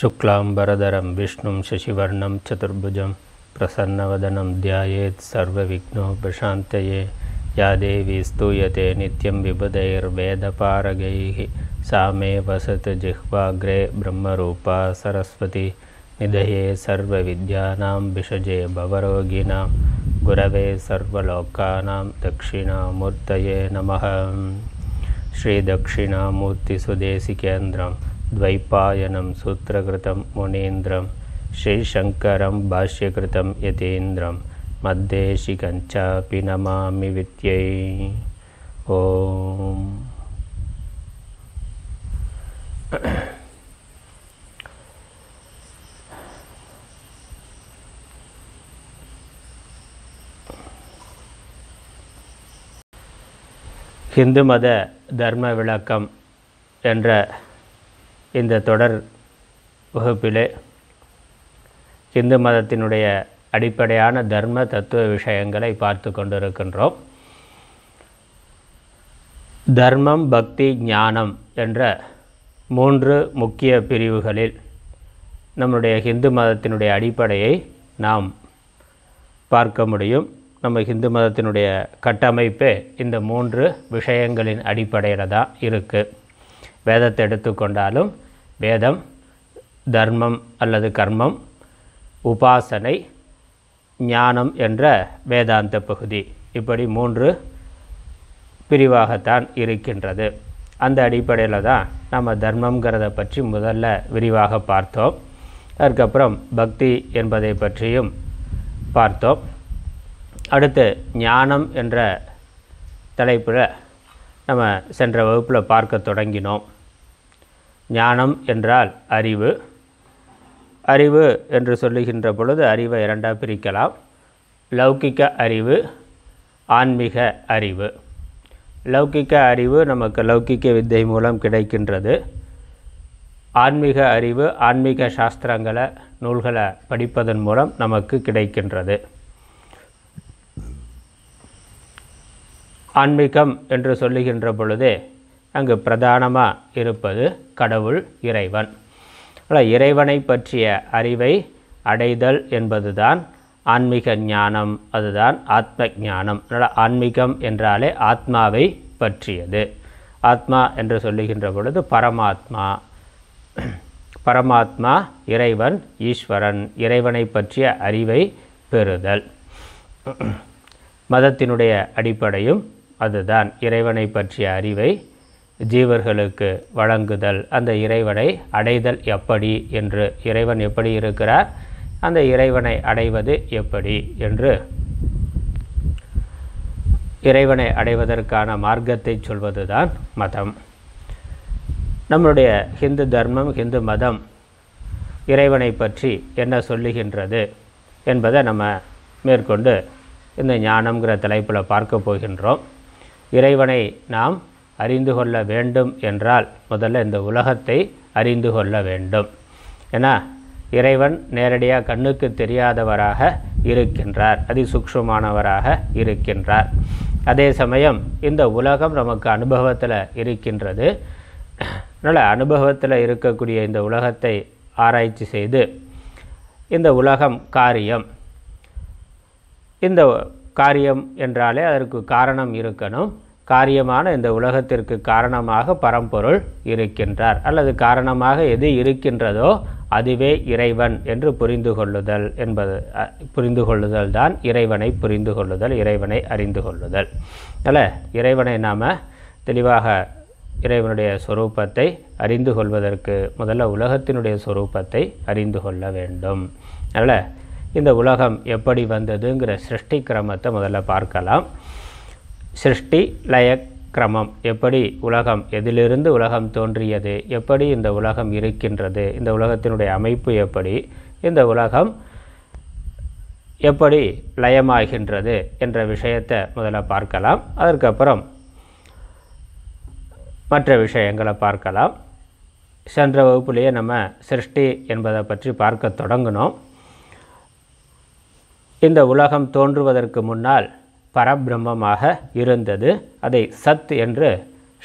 शुक्लाम्बरधरं विष्णुं शशिवर्णं चतुर्भुजं प्रसन्नवदनं ध्यायेत् सर्वविघ्नो प्रशान्तये या देवी स्तूयते नित्यं विबुधैर्वेदपारगैः सा मे वसत् जिह्वाग्रे ब्रह्मरूपा सरस्वती निधये सर्वविद्यानां विषजे भवरोगिणां गुरवे सर्वलोकानां दक्षिणामूर्तये नमः श्रीदक्षिणामूर्तिसुदेशिकेन्द्रं द्वैपायनं सूत्रकृतं मुनीन्द्रं श्रीशङ्करं भाष्यकृतं यतीन्द्रं मद्देशिकञ्चापि नमामि विद्यै ॐ ஹிந்து மத தர்ம விளக்கம் என்ற இந்த தொடர் வகுப்பிலே இந்து மதத்தினுடைய அடிப்படையான தர்ம தத்துவ விஷயங்களை பார்த்து கொண்டிருக்கின்றோம் தர்மம் பக்தி ஞானம் என்ற மூன்று முக்கிய பிரிவுகளில் நம்முடைய ஹிந்து மதத்தினுடைய அடிப்படையை நாம் பார்க்க முடியும் நம்ம ஹிந்து மதத்தினுடைய கட்டமைப்பு இந்த மூன்று விஷயங்களின் அடிப்படையில் தான் இருக்குது வேதத்தை எடுத்துக்கொண்டாலும் வேதம் தர்மம் அல்லது கர்மம் உபாசனை ஞானம் என்ற வேதாந்த பகுதி இப்படி மூன்று பிரிவாகத்தான் இருக்கின்றது அந்த அடிப்படையில் தான் நம்ம தர்மங்கிறத பற்றி முதல்ல விரிவாக பார்த்தோம் அதுக்கப்புறம் பக்தி என்பதை பற்றியும் பார்த்தோம் அடுத்து ஞானம் என்ற தலைப்பில் நம்ம சென்ற வகுப்பில் பார்க்க தொடங்கினோம் ஞானம் என்றால் அறிவு அறிவு என்று சொல்லுகின்ற பொழுது அறிவை இரண்டாக பிரிக்கலாம் லௌகிக்க அறிவு ஆன்மீக அறிவு லௌகிக்க அறிவு நமக்கு லௌகிக்க வித்தை மூலம் கிடைக்கின்றது ஆன்மீக அறிவு ஆன்மீக சாஸ்திரங்களை நூல்களை படிப்பதன் மூலம் நமக்கு கிடைக்கின்றது ஆன்மீகம் என்று சொல்லுகின்ற பொழுது அங்கு பிரதானமாக இருப்பது கடவுள் இறைவன் அல்ல இறைவனை பற்றிய அறிவை அடைதல் என்பதுதான் ஆன்மீக ஞானம் அதுதான் ஆத்ம ஞானம் அதனால் ஆன்மீகம் என்றாலே ஆத்மாவை பற்றியது ஆத்மா என்று சொல்லுகின்ற பொழுது பரமாத்மா பரமாத்மா இறைவன் ஈஸ்வரன் இறைவனை பற்றிய அறிவை பெறுதல் மதத்தினுடைய அடிப்படையும் அதுதான் இறைவனை பற்றிய அறிவை ஜீவர்களுக்கு வழங்குதல் அந்த இறைவனை அடைதல் எப்படி என்று இறைவன் எப்படி இருக்கிறார் அந்த இறைவனை அடைவது எப்படி என்று இறைவனை அடைவதற்கான மார்க்கத்தை சொல்வது மதம் நம்முடைய ஹிந்து தர்மம் ஹிந்து மதம் இறைவனை பற்றி என்ன சொல்லுகின்றது என்பதை நம்ம மேற்கொண்டு இந்த ஞானம்ங்கிற தலைப்பில் பார்க்க போகின்றோம் இறைவனை நாம் அறிந்து கொள்ள வேண்டும் என்றால் முதல்ல இந்த உலகத்தை அறிந்து கொள்ள வேண்டும் ஏன்னா இறைவன் நேரடியாக கண்ணுக்கு தெரியாதவராக இருக்கின்றார் அதி சுக்ஷமானவராக இருக்கின்றார் அதே சமயம் இந்த உலகம் நமக்கு அனுபவத்தில் இருக்கின்றது அதனால் அனுபவத்தில் இருக்கக்கூடிய இந்த உலகத்தை ஆராய்ச்சி செய்து இந்த உலகம் காரியம் இந்த காரியம் என்றாலே அதற்கு காரணம் இருக்கணும் காரியமான இந்த உலகத்திற்கு காரணமாக பரம்பொருள் இருக்கின்றார் அல்லது காரணமாக எது இருக்கின்றதோ அதுவே இறைவன் என்று புரிந்து கொள்ளுதல் என்பது புரிந்து கொள்ளுதல் தான் இறைவனை புரிந்து கொள்ளுதல் இறைவனை அறிந்து கொள்ளுதல் அல்ல இறைவனை நாம் தெளிவாக இறைவனுடைய சொரூபத்தை அறிந்து கொள்வதற்கு முதல்ல உலகத்தினுடைய சொரூபத்தை அறிந்து கொள்ள வேண்டும் அல்ல இந்த உலகம் எப்படி வந்ததுங்கிற சிருஷ்டி கிரமத்தை முதல்ல பார்க்கலாம் சிருஷ்டி லய கிரமம் எப்படி உலகம் எதிலிருந்து உலகம் தோன்றியது எப்படி இந்த உலகம் இருக்கின்றது இந்த உலகத்தினுடைய அமைப்பு எப்படி இந்த உலகம் எப்படி லயமாகின்றது என்ற விஷயத்தை முதல்ல பார்க்கலாம் அதற்கப்புறம் மற்ற விஷயங்களை பார்க்கலாம் சென்ற வகுப்புலேயே நம்ம சிருஷ்டி என்பதை பற்றி பார்க்க தொடங்கினோம் இந்த உலகம் தோன்றுவதற்கு முன்னால் பரபிரம்மமாக இருந்தது அதை சத் என்று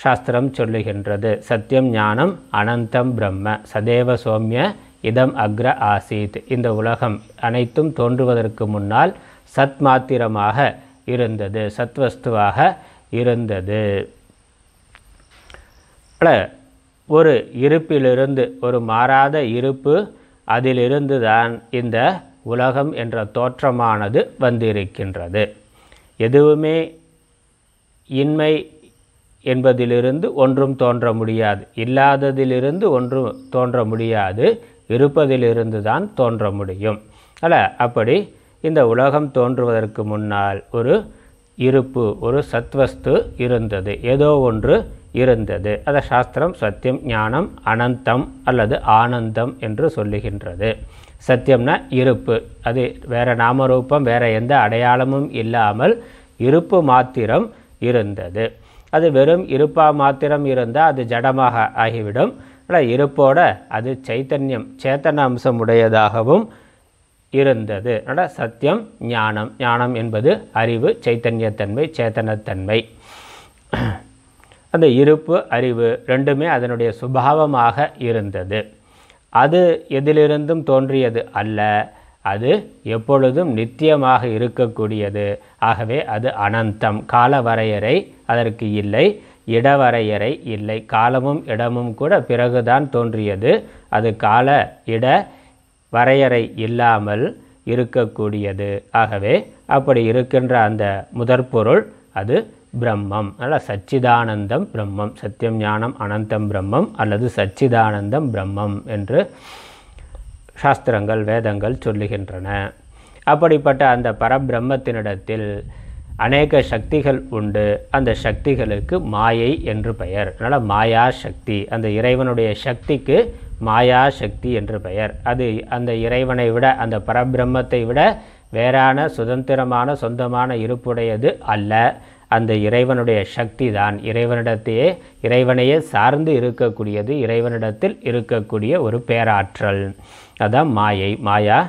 சாஸ்திரம் சொல்லுகின்றது சத்தியம் ஞானம் அனந்தம் பிரம்ம சதேவ சோம்ய இதம் அக்ர ஆசீத் இந்த உலகம் அனைத்தும் தோன்றுவதற்கு முன்னால் சத் மாத்திரமாக இருந்தது சத்வஸ்துவாக இருந்தது ஒரு இருப்பிலிருந்து ஒரு மாறாத இருப்பு அதிலிருந்து தான் இந்த உலகம் என்ற தோற்றமானது வந்திருக்கின்றது எதுவுமே இன்மை என்பதிலிருந்து ஒன்றும் தோன்ற முடியாது இல்லாததிலிருந்து ஒன்றும் தோன்ற முடியாது இருப்பதிலிருந்து தான் தோன்ற முடியும் அல்ல அப்படி இந்த உலகம் தோன்றுவதற்கு முன்னால் ஒரு இருப்பு ஒரு சத்வஸ்து இருந்தது ஏதோ ஒன்று இருந்தது அதை சாஸ்திரம் சத்தியம் ஞானம் அனந்தம் அல்லது ஆனந்தம் என்று சொல்லுகின்றது சத்தியம்னா இருப்பு அது வேறு நாமரூபம் வேறு எந்த அடையாளமும் இல்லாமல் இருப்பு மாத்திரம் இருந்தது அது வெறும் இருப்பாக மாத்திரம் இருந்தால் அது ஜடமாக ஆகிவிடும் ஆனால் இருப்போட அது சைத்தன்யம் சேத்தன அம்சம் உடையதாகவும் இருந்தது ஆனால் சத்தியம் ஞானம் ஞானம் என்பது அறிவு சைத்தன்யத்தன்மை சேத்தனத்தன்மை அந்த இருப்பு அறிவு ரெண்டுமே அதனுடைய சுபாவமாக இருந்தது அது எதிலிருந்தும் தோன்றியது அல்ல அது எப்பொழுதும் நித்தியமாக இருக்கக்கூடியது ஆகவே அது அனந்தம் கால வரையறை அதற்கு இல்லை இடவரையறை இல்லை காலமும் இடமும் கூட பிறகுதான் தோன்றியது அது கால இட வரையறை இல்லாமல் இருக்கக்கூடியது ஆகவே அப்படி இருக்கின்ற அந்த முதற்பொருள் அது பிரம்மம் அல்ல சச்சிதானந்தம் பிரம்மம் சத்தியம் ஞானம் அனந்தம் பிரம்மம் அல்லது சச்சிதானந்தம் பிரம்மம் என்று சாஸ்திரங்கள் வேதங்கள் சொல்லுகின்றன அப்படிப்பட்ட அந்த பரபிரம்மத்தினிடத்தில் அநேக சக்திகள் உண்டு அந்த சக்திகளுக்கு மாயை என்று பெயர் அதனால் மாயா சக்தி அந்த இறைவனுடைய சக்திக்கு மாயா சக்தி என்று பெயர் அது அந்த இறைவனை விட அந்த பரபிரம்மத்தை விட வேறான சுதந்திரமான சொந்தமான இருப்புடையது அல்ல அந்த இறைவனுடைய சக்தி தான் இறைவனிடத்தையே இறைவனையே சார்ந்து இருக்கக்கூடியது இறைவனிடத்தில் இருக்கக்கூடிய ஒரு பேராற்றல் அதான் மாயை மாயா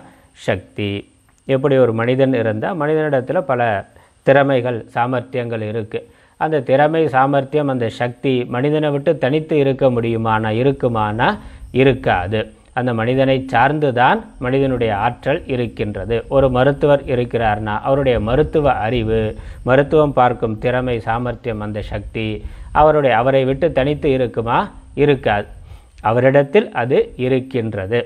சக்தி எப்படி ஒரு மனிதன் இருந்தால் மனிதனிடத்தில் பல திறமைகள் சாமர்த்தியங்கள் இருக்குது அந்த திறமை சாமர்த்தியம் அந்த சக்தி மனிதனை விட்டு தனித்து இருக்க முடியுமானா இருக்குமானா இருக்காது அந்த மனிதனை சார்ந்துதான் மனிதனுடைய ஆற்றல் இருக்கின்றது ஒரு மருத்துவர் இருக்கிறார்னா அவருடைய மருத்துவ அறிவு மருத்துவம் பார்க்கும் திறமை சாமர்த்தியம் அந்த சக்தி அவருடைய அவரை விட்டு தனித்து இருக்குமா இருக்காது அவரிடத்தில் அது இருக்கின்றது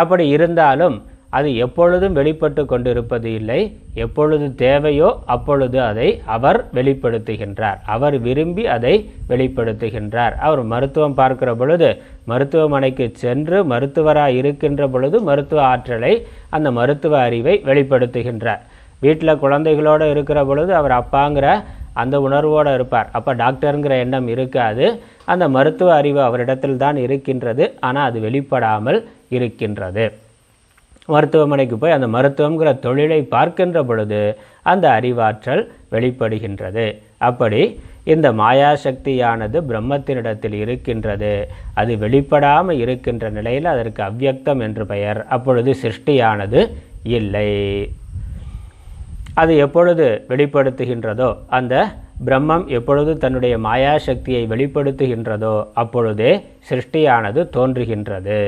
அப்படி இருந்தாலும் அது எப்பொழுதும் வெளிப்பட்டு கொண்டிருப்பது இல்லை எப்பொழுது தேவையோ அப்பொழுது அதை அவர் வெளிப்படுத்துகின்றார் அவர் விரும்பி அதை வெளிப்படுத்துகின்றார் அவர் மருத்துவம் பார்க்கிற பொழுது மருத்துவமனைக்கு சென்று மருத்துவராக இருக்கின்ற பொழுது மருத்துவ ஆற்றலை அந்த மருத்துவ அறிவை வெளிப்படுத்துகின்றார் வீட்டில் குழந்தைகளோடு இருக்கிற பொழுது அவர் அப்பாங்கிற அந்த உணர்வோடு இருப்பார் அப்போ டாக்டருங்கிற எண்ணம் இருக்காது அந்த மருத்துவ அறிவு அவரிடத்தில் தான் இருக்கின்றது ஆனால் அது வெளிப்படாமல் இருக்கின்றது மருத்துவமனைக்கு போய் அந்த மருத்துவங்கிற தொழிலை பார்க்கின்ற பொழுது அந்த அறிவாற்றல் வெளிப்படுகின்றது அப்படி இந்த மாயாசக்தியானது பிரம்மத்தினிடத்தில் இருக்கின்றது அது வெளிப்படாமல் இருக்கின்ற நிலையில் அதற்கு அவ்வியக்தம் என்று பெயர் அப்பொழுது சிருஷ்டியானது இல்லை அது எப்பொழுது வெளிப்படுத்துகின்றதோ அந்த பிரம்மம் எப்பொழுது தன்னுடைய மாயாசக்தியை வெளிப்படுத்துகின்றதோ அப்பொழுதே சிருஷ்டியானது தோன்றுகின்றது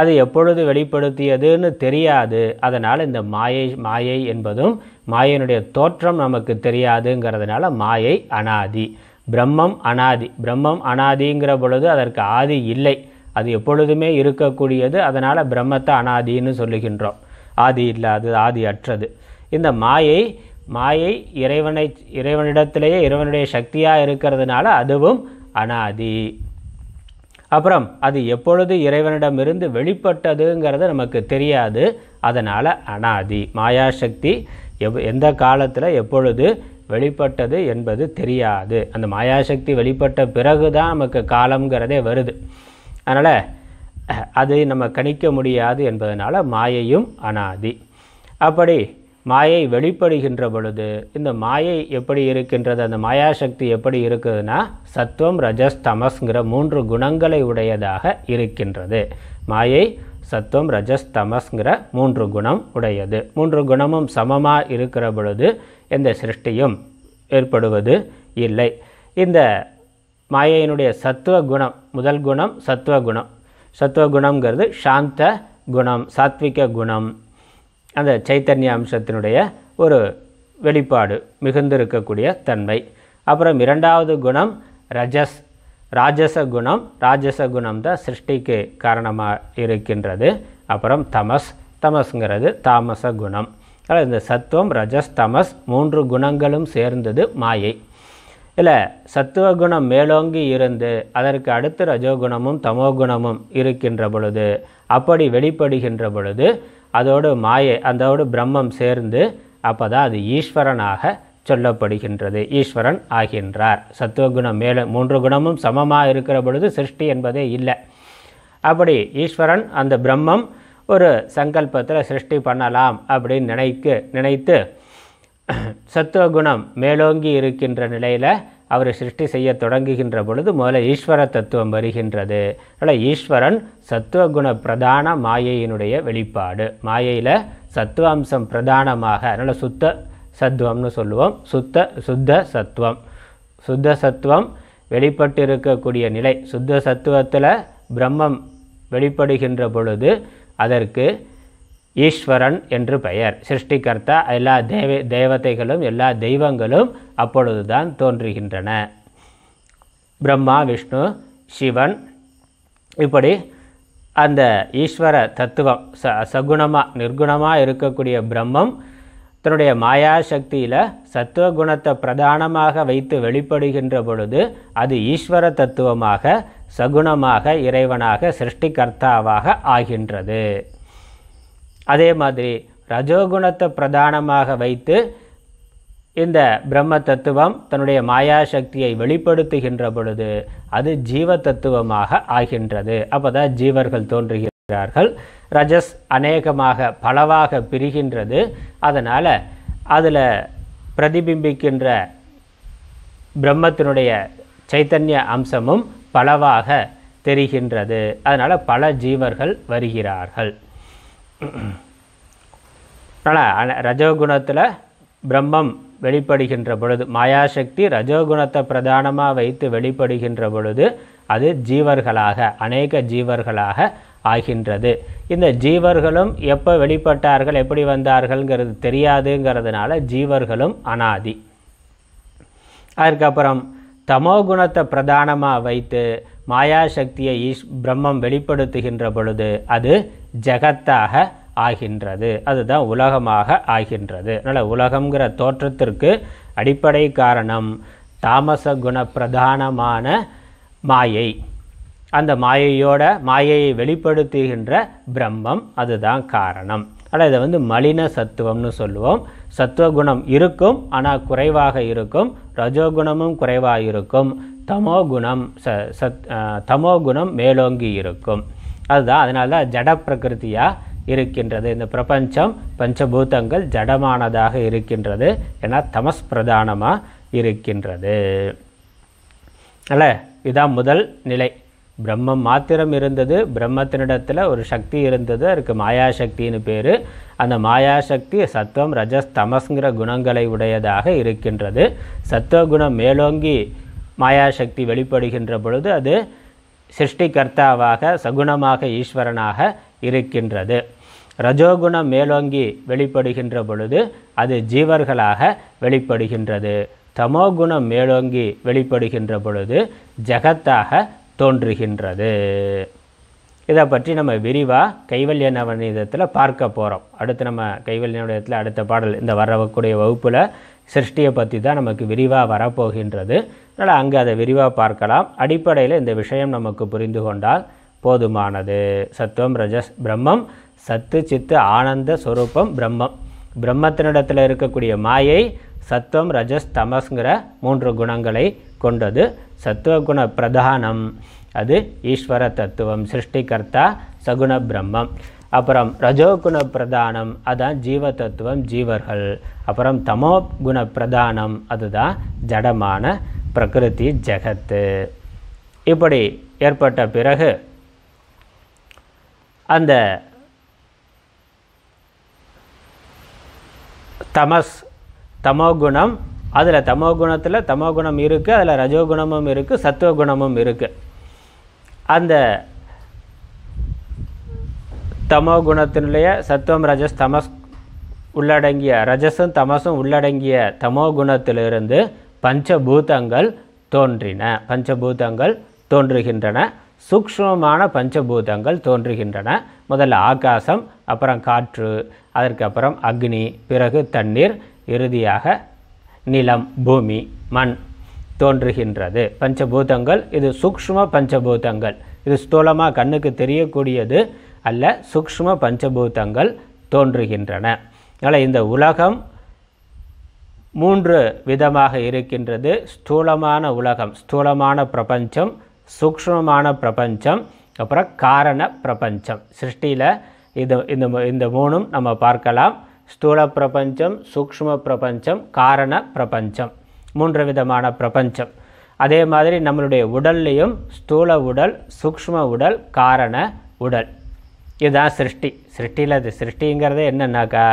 அது எப்பொழுது வெளிப்படுத்தியதுன்னு தெரியாது அதனால் இந்த மாயை மாயை என்பதும் மாயினுடைய தோற்றம் நமக்கு தெரியாதுங்கிறதுனால மாயை அனாதி பிரம்மம் அனாதி பிரம்மம் அனாதிங்கிற பொழுது அதற்கு ஆதி இல்லை அது எப்பொழுதுமே இருக்கக்கூடியது அதனால் பிரம்மத்தை அனாதின்னு சொல்லுகின்றோம் ஆதி இல்லாது ஆதி அற்றது இந்த மாயை மாயை இறைவனை இறைவனிடத்திலேயே இறைவனுடைய சக்தியாக இருக்கிறதுனால அதுவும் அனாதி அப்புறம் அது எப்பொழுது இறைவனிடமிருந்து வெளிப்பட்டதுங்கிறது நமக்கு தெரியாது அதனால் அனாதி மாயாசக்தி எவ் எந்த காலத்தில் எப்பொழுது வெளிப்பட்டது என்பது தெரியாது அந்த மாயாசக்தி வெளிப்பட்ட பிறகு தான் நமக்கு காலம்ங்கிறதே வருது அதனால் அதை நம்ம கணிக்க முடியாது என்பதனால் மாயையும் அனாதி அப்படி மாயை வெளிப்படுகின்ற பொழுது இந்த மாயை எப்படி இருக்கின்றது அந்த மாயாசக்தி எப்படி இருக்குதுன்னா சத்துவம் ரஜஸ் தமஸ்ங்கிற மூன்று குணங்களை உடையதாக இருக்கின்றது மாயை சத்துவம் ரஜஸ் தமஸ்ங்கிற மூன்று குணம் உடையது மூன்று குணமும் சமமாக இருக்கிற பொழுது எந்த சிருஷ்டியும் ஏற்படுவது இல்லை இந்த மாயையினுடைய சத்துவ குணம் முதல் குணம் சத்துவ குணம் சத்துவ குணம்ங்கிறது சாந்த குணம் சாத்விக குணம் அந்த சைத்தன்ய அம்சத்தினுடைய ஒரு வெளிப்பாடு மிகுந்திருக்கக்கூடிய தன்மை அப்புறம் இரண்டாவது குணம் ரஜஸ் ராஜச குணம் ராஜச குணம் தான் சிருஷ்டிக்கு காரணமாக இருக்கின்றது அப்புறம் தமஸ் தமஸ்ங்கிறது தாமச குணம் அதாவது இந்த சத்துவம் ரஜஸ் தமஸ் மூன்று குணங்களும் சேர்ந்தது மாயை இல்லை சத்துவ குணம் மேலோங்கி இருந்து அதற்கு அடுத்து ரஜோகுணமும் தமோகுணமும் இருக்கின்ற பொழுது அப்படி வெளிப்படுகின்ற பொழுது அதோடு மாயை அதோடு பிரம்மம் சேர்ந்து அப்போ தான் அது ஈஸ்வரனாக சொல்லப்படுகின்றது ஈஸ்வரன் ஆகின்றார் சத்துவகுணம் மேலும் மூன்று குணமும் சமமாக இருக்கிற பொழுது சிருஷ்டி என்பதே இல்லை அப்படி ஈஸ்வரன் அந்த பிரம்மம் ஒரு சங்கல்பத்தில் சிருஷ்டி பண்ணலாம் அப்படின்னு நினைக்கு நினைத்து சத்துவகுணம் மேலோங்கி இருக்கின்ற நிலையில் அவர் சிருஷ்டி செய்ய தொடங்குகின்ற பொழுது முதல்ல ஈஸ்வர தத்துவம் வருகின்றது அதனால் ஈஸ்வரன் சத்துவகுண பிரதான மாயையினுடைய வெளிப்பாடு மாயையில் சத்துவாம்சம் பிரதானமாக அதனால் சுத்த சத்துவம்னு சொல்லுவோம் சுத்த சுத்த சத்துவம் சுத்த சத்துவம் வெளிப்பட்டு இருக்கக்கூடிய நிலை சுத்த சத்துவத்தில் பிரம்மம் வெளிப்படுகின்ற பொழுது அதற்கு ஈஸ்வரன் என்று பெயர் சிருஷ்டிகர்த்தா எல்லா தேவை தேவதைகளும் எல்லா தெய்வங்களும் அப்பொழுதுதான் தோன்றுகின்றன பிரம்மா விஷ்ணு சிவன் இப்படி அந்த ஈஸ்வர தத்துவம் ச சகுணமாக நிர்குணமாக இருக்கக்கூடிய பிரம்மம் தன்னுடைய மாயா சக்தியில் சத்துவ குணத்தை பிரதானமாக வைத்து வெளிப்படுகின்ற பொழுது அது ஈஸ்வர தத்துவமாக சகுணமாக இறைவனாக சிருஷ்டிகர்த்தாவாக ஆகின்றது அதே மாதிரி ரஜோகுணத்தை பிரதானமாக வைத்து இந்த பிரம்ம தத்துவம் தன்னுடைய மாயாசக்தியை வெளிப்படுத்துகின்ற பொழுது அது ஜீவ தத்துவமாக ஆகின்றது அப்போ தான் ஜீவர்கள் தோன்றுகிறார்கள் ரஜஸ் அநேகமாக பலவாக பிரிகின்றது அதனால் அதில் பிரதிபிம்பிக்கின்ற பிரம்மத்தினுடைய சைத்தன்ய அம்சமும் பலவாக தெரிகின்றது அதனால் பல ஜீவர்கள் வருகிறார்கள் ஆனால் ரஜோகுணத்தில் பிரம்மம் வெளிப்படுகின்ற பொழுது மாயாசக்தி ரஜோகுணத்தை பிரதானமாக வைத்து வெளிப்படுகின்ற பொழுது அது ஜீவர்களாக அநேக ஜீவர்களாக ஆகின்றது இந்த ஜீவர்களும் எப்போ வெளிப்பட்டார்கள் எப்படி வந்தார்கள்ங்கிறது தெரியாதுங்கிறதுனால ஜீவர்களும் அனாதி அதுக்கப்புறம் தமோ குணத்தை பிரதானமாக வைத்து மாயாசக்தியை ஈஷ் பிரம்மம் வெளிப்படுத்துகின்ற பொழுது அது ஜகத்தாக ஆகின்றது அதுதான் உலகமாக ஆகின்றது அதனால் உலகங்கிற தோற்றத்திற்கு அடிப்படை காரணம் தாமச குண பிரதானமான மாயை அந்த மாயையோட மாயையை வெளிப்படுத்துகின்ற பிரம்மம் அதுதான் காரணம் ஆனால் இதை வந்து மலின சத்துவம்னு சொல்லுவோம் சத்துவகுணம் இருக்கும் ஆனால் குறைவாக இருக்கும் ரஜோகுணமும் குறைவாக இருக்கும் தமோகுணம் ச சத் தமோகுணம் மேலோங்கி இருக்கும் அதுதான் அதனால தான் ஜட பிரகிருதியாக இருக்கின்றது இந்த பிரபஞ்சம் பஞ்சபூதங்கள் ஜடமானதாக இருக்கின்றது ஏன்னா தமஸ் பிரதானமாக இருக்கின்றது அல்ல இதுதான் முதல் நிலை பிரம்மம் மாத்திரம் இருந்தது பிரம்மத்தினிடத்தில் ஒரு சக்தி இருந்தது அதுக்கு மாயாசக்தின்னு பேர் அந்த மாயாசக்தி சத்துவம் ரஜஸ் தமஸ்ங்கிற குணங்களை உடையதாக இருக்கின்றது சத்துவ குணம் மேலோங்கி மாயாசக்தி வெளிப்படுகின்ற பொழுது அது சிருஷ்டிகர்த்தாவாக சகுணமாக ஈஸ்வரனாக இருக்கின்றது ரஜோகுணம் மேலோங்கி வெளிப்படுகின்ற பொழுது அது ஜீவர்களாக வெளிப்படுகின்றது தமோகுணம் மேலோங்கி வெளிப்படுகின்ற பொழுது ஜகத்தாக தோன்றுகின்றது இதை பற்றி நம்ம விரிவாக கைவல்ய நவநீதத்தில் பார்க்க போகிறோம் அடுத்து நம்ம கைவல்ய நவநீதத்தில் அடுத்த பாடல் இந்த வரக்கூடிய வகுப்பில் சிருஷ்டியை பற்றி தான் நமக்கு விரிவாக வரப்போகின்றது அதனால் அங்கே அதை விரிவாக பார்க்கலாம் அடிப்படையில் இந்த விஷயம் நமக்கு புரிந்து கொண்டால் போதுமானது சத்துவம் ரஜஸ் பிரம்மம் சத்து சித்து ஆனந்த ஸ்வரூபம் பிரம்மம் பிரம்மத்தினிடத்தில் இருக்கக்கூடிய மாயை சத்துவம் ரஜஸ் தமஸ்ங்கிற மூன்று குணங்களை கொண்டது சத்துவகுண பிரதானம் அது ஈஸ்வர தத்துவம் சிருஷ்டிகர்த்தா சகுண பிரம்மம் அப்புறம் ரஜோகுண பிரதானம் அதான் ஜீவ தத்துவம் ஜீவர்கள் அப்புறம் தமோ குண பிரதானம் அதுதான் ஜடமான பிரகிருதி ஜெகத்து இப்படி ஏற்பட்ட பிறகு அந்த தமஸ் தமோகுணம் அதில் தமோகுணத்தில் தமோகுணம் இருக்குது அதில் ரஜோகுணமும் இருக்குது சத்துவகுணமும் இருக்குது அந்த தமோ குணத்தினுடைய சத்துவம் ரஜஸ் தமஸ் உள்ளடங்கிய ரஜஸும் தமசும் உள்ளடங்கிய தமோ குணத்திலிருந்து பஞ்சபூதங்கள் தோன்றின பஞ்சபூதங்கள் தோன்றுகின்றன சூக்ஷ்மமான பஞ்சபூதங்கள் தோன்றுகின்றன முதல்ல ஆகாசம் அப்புறம் காற்று அதற்கப்புறம் அக்னி பிறகு தண்ணீர் இறுதியாக நிலம் பூமி மண் தோன்றுகின்றது பஞ்சபூதங்கள் இது சூக்ஷ்ம பஞ்சபூதங்கள் இது ஸ்தூலமாக கண்ணுக்கு தெரியக்கூடியது அல்ல சூக்ஷ்ம பஞ்சபூதங்கள் தோன்றுகின்றன அதனால் இந்த உலகம் மூன்று விதமாக இருக்கின்றது ஸ்தூலமான உலகம் ஸ்தூலமான பிரபஞ்சம் சூக்ஷ்மமான பிரபஞ்சம் அப்புறம் காரண பிரபஞ்சம் சிருஷ்டியில் இது இந்த இந்த மூணும் நம்ம பார்க்கலாம் ஸ்தூல பிரபஞ்சம் சூக்ஷ்ம பிரபஞ்சம் காரண பிரபஞ்சம் மூன்று விதமான பிரபஞ்சம் அதே மாதிரி நம்மளுடைய உடல்லையும் ஸ்தூல உடல் சூக்ம உடல் காரண உடல் இதுதான் சிருஷ்டி சிருஷ்டியில் அது சிருஷ்டிங்கிறது என்னன்னாக்கா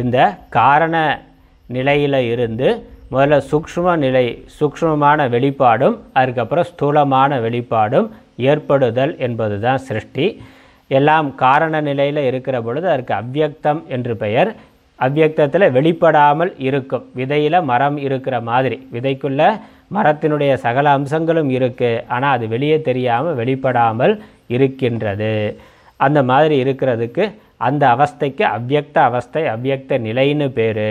இந்த காரண நிலையில் இருந்து முதல்ல சூக்ம நிலை சூக்மமான வெளிப்பாடும் அதுக்கப்புறம் ஸ்தூலமான வெளிப்பாடும் ஏற்படுதல் என்பது தான் சிருஷ்டி எல்லாம் காரண நிலையில் இருக்கிற பொழுது அதற்கு அவ்வியக்தம் என்று பெயர் அவ்வியக்தத்தில் வெளிப்படாமல் இருக்கும் விதையில் மரம் இருக்கிற மாதிரி விதைக்குள்ள மரத்தினுடைய சகல அம்சங்களும் இருக்குது ஆனால் அது வெளியே தெரியாமல் வெளிப்படாமல் இருக்கின்றது அந்த மாதிரி இருக்கிறதுக்கு அந்த அவஸ்தைக்கு அவ்வியக்த அவஸ்தை அவ்வியக்த நிலைன்னு பேர்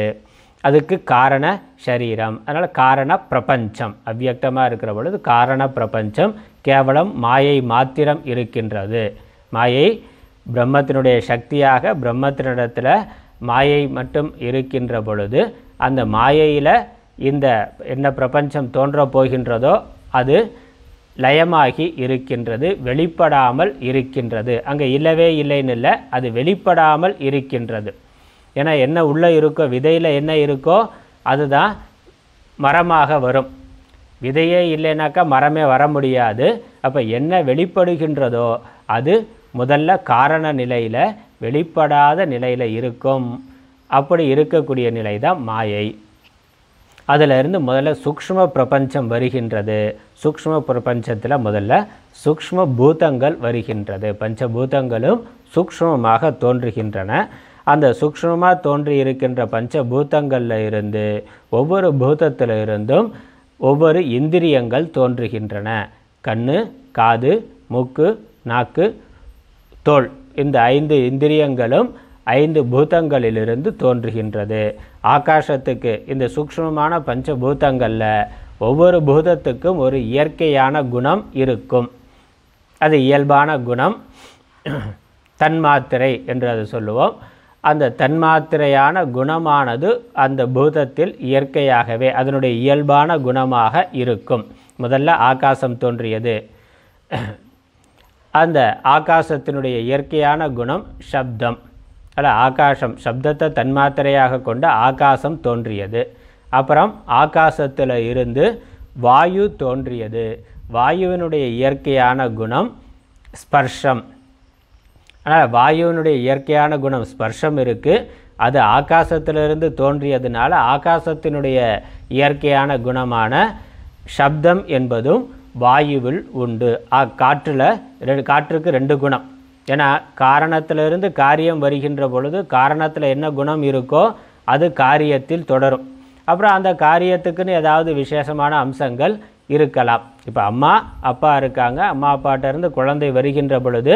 அதுக்கு காரண சரீரம் அதனால் காரண பிரபஞ்சம் அவ்வியக்தமாக இருக்கிற பொழுது காரண பிரபஞ்சம் கேவலம் மாயை மாத்திரம் இருக்கின்றது மாயை பிரம்மத்தினுடைய சக்தியாக பிரம்மத்தினிடத்தில் மாயை மட்டும் இருக்கின்ற பொழுது அந்த மாயையில் இந்த என்ன பிரபஞ்சம் தோன்ற போகின்றதோ அது லயமாகி இருக்கின்றது வெளிப்படாமல் இருக்கின்றது அங்கே இல்லவே இல்லைன்னு இல்லை அது வெளிப்படாமல் இருக்கின்றது ஏன்னா என்ன உள்ளே இருக்கோ விதையில் என்ன இருக்கோ அதுதான் மரமாக வரும் விதையே இல்லைனாக்கா மரமே வர முடியாது அப்போ என்ன வெளிப்படுகின்றதோ அது முதல்ல காரண நிலையில் வெளிப்படாத நிலையில் இருக்கும் அப்படி இருக்கக்கூடிய நிலை தான் மாயை அதிலிருந்து முதல்ல சூக்ம பிரபஞ்சம் வருகின்றது சூக்ஷ்ம பிரபஞ்சத்தில் முதல்ல சூக்ஷ்ம பூதங்கள் வருகின்றது பஞ்சபூதங்களும் சூக்ஷ்மமாக தோன்றுகின்றன அந்த சூக்ஷ்மமாக தோன்றி இருக்கின்ற பஞ்சபூதங்களில் இருந்து ஒவ்வொரு இருந்தும் ஒவ்வொரு இந்திரியங்கள் தோன்றுகின்றன கண்ணு காது மூக்கு நாக்கு தோல் இந்த ஐந்து இந்திரியங்களும் ஐந்து பூதங்களிலிருந்து தோன்றுகின்றது ஆகாசத்துக்கு இந்த சூக்ஷ்மமான பஞ்சபூதங்களில் ஒவ்வொரு பூதத்துக்கும் ஒரு இயற்கையான குணம் இருக்கும் அது இயல்பான குணம் தன்மாத்திரை என்று அதை சொல்லுவோம் அந்த தன்மாத்திரையான குணமானது அந்த பூதத்தில் இயற்கையாகவே அதனுடைய இயல்பான குணமாக இருக்கும் முதல்ல ஆகாசம் தோன்றியது அந்த ஆகாசத்தினுடைய இயற்கையான குணம் சப்தம் அல்ல ஆகாசம் சப்தத்தை தன்மாத்திரையாக கொண்ட ஆகாசம் தோன்றியது அப்புறம் ஆகாசத்தில் இருந்து வாயு தோன்றியது வாயுவினுடைய இயற்கையான குணம் ஸ்பர்ஷம் ஆனால் வாயுவினுடைய இயற்கையான குணம் ஸ்பர்ஷம் இருக்குது அது ஆகாசத்திலிருந்து தோன்றியதுனால ஆகாசத்தினுடைய இயற்கையான குணமான சப்தம் என்பதும் வாயுவில் உண்டு காற்றில் ரெண்டு காற்றுக்கு ரெண்டு குணம் ஏன்னா காரணத்திலிருந்து காரியம் வருகின்ற பொழுது காரணத்தில் என்ன குணம் இருக்கோ அது காரியத்தில் தொடரும் அப்புறம் அந்த காரியத்துக்குன்னு ஏதாவது விசேஷமான அம்சங்கள் இருக்கலாம் இப்போ அம்மா அப்பா இருக்காங்க அம்மா அப்பாட்டிருந்து குழந்தை வருகின்ற பொழுது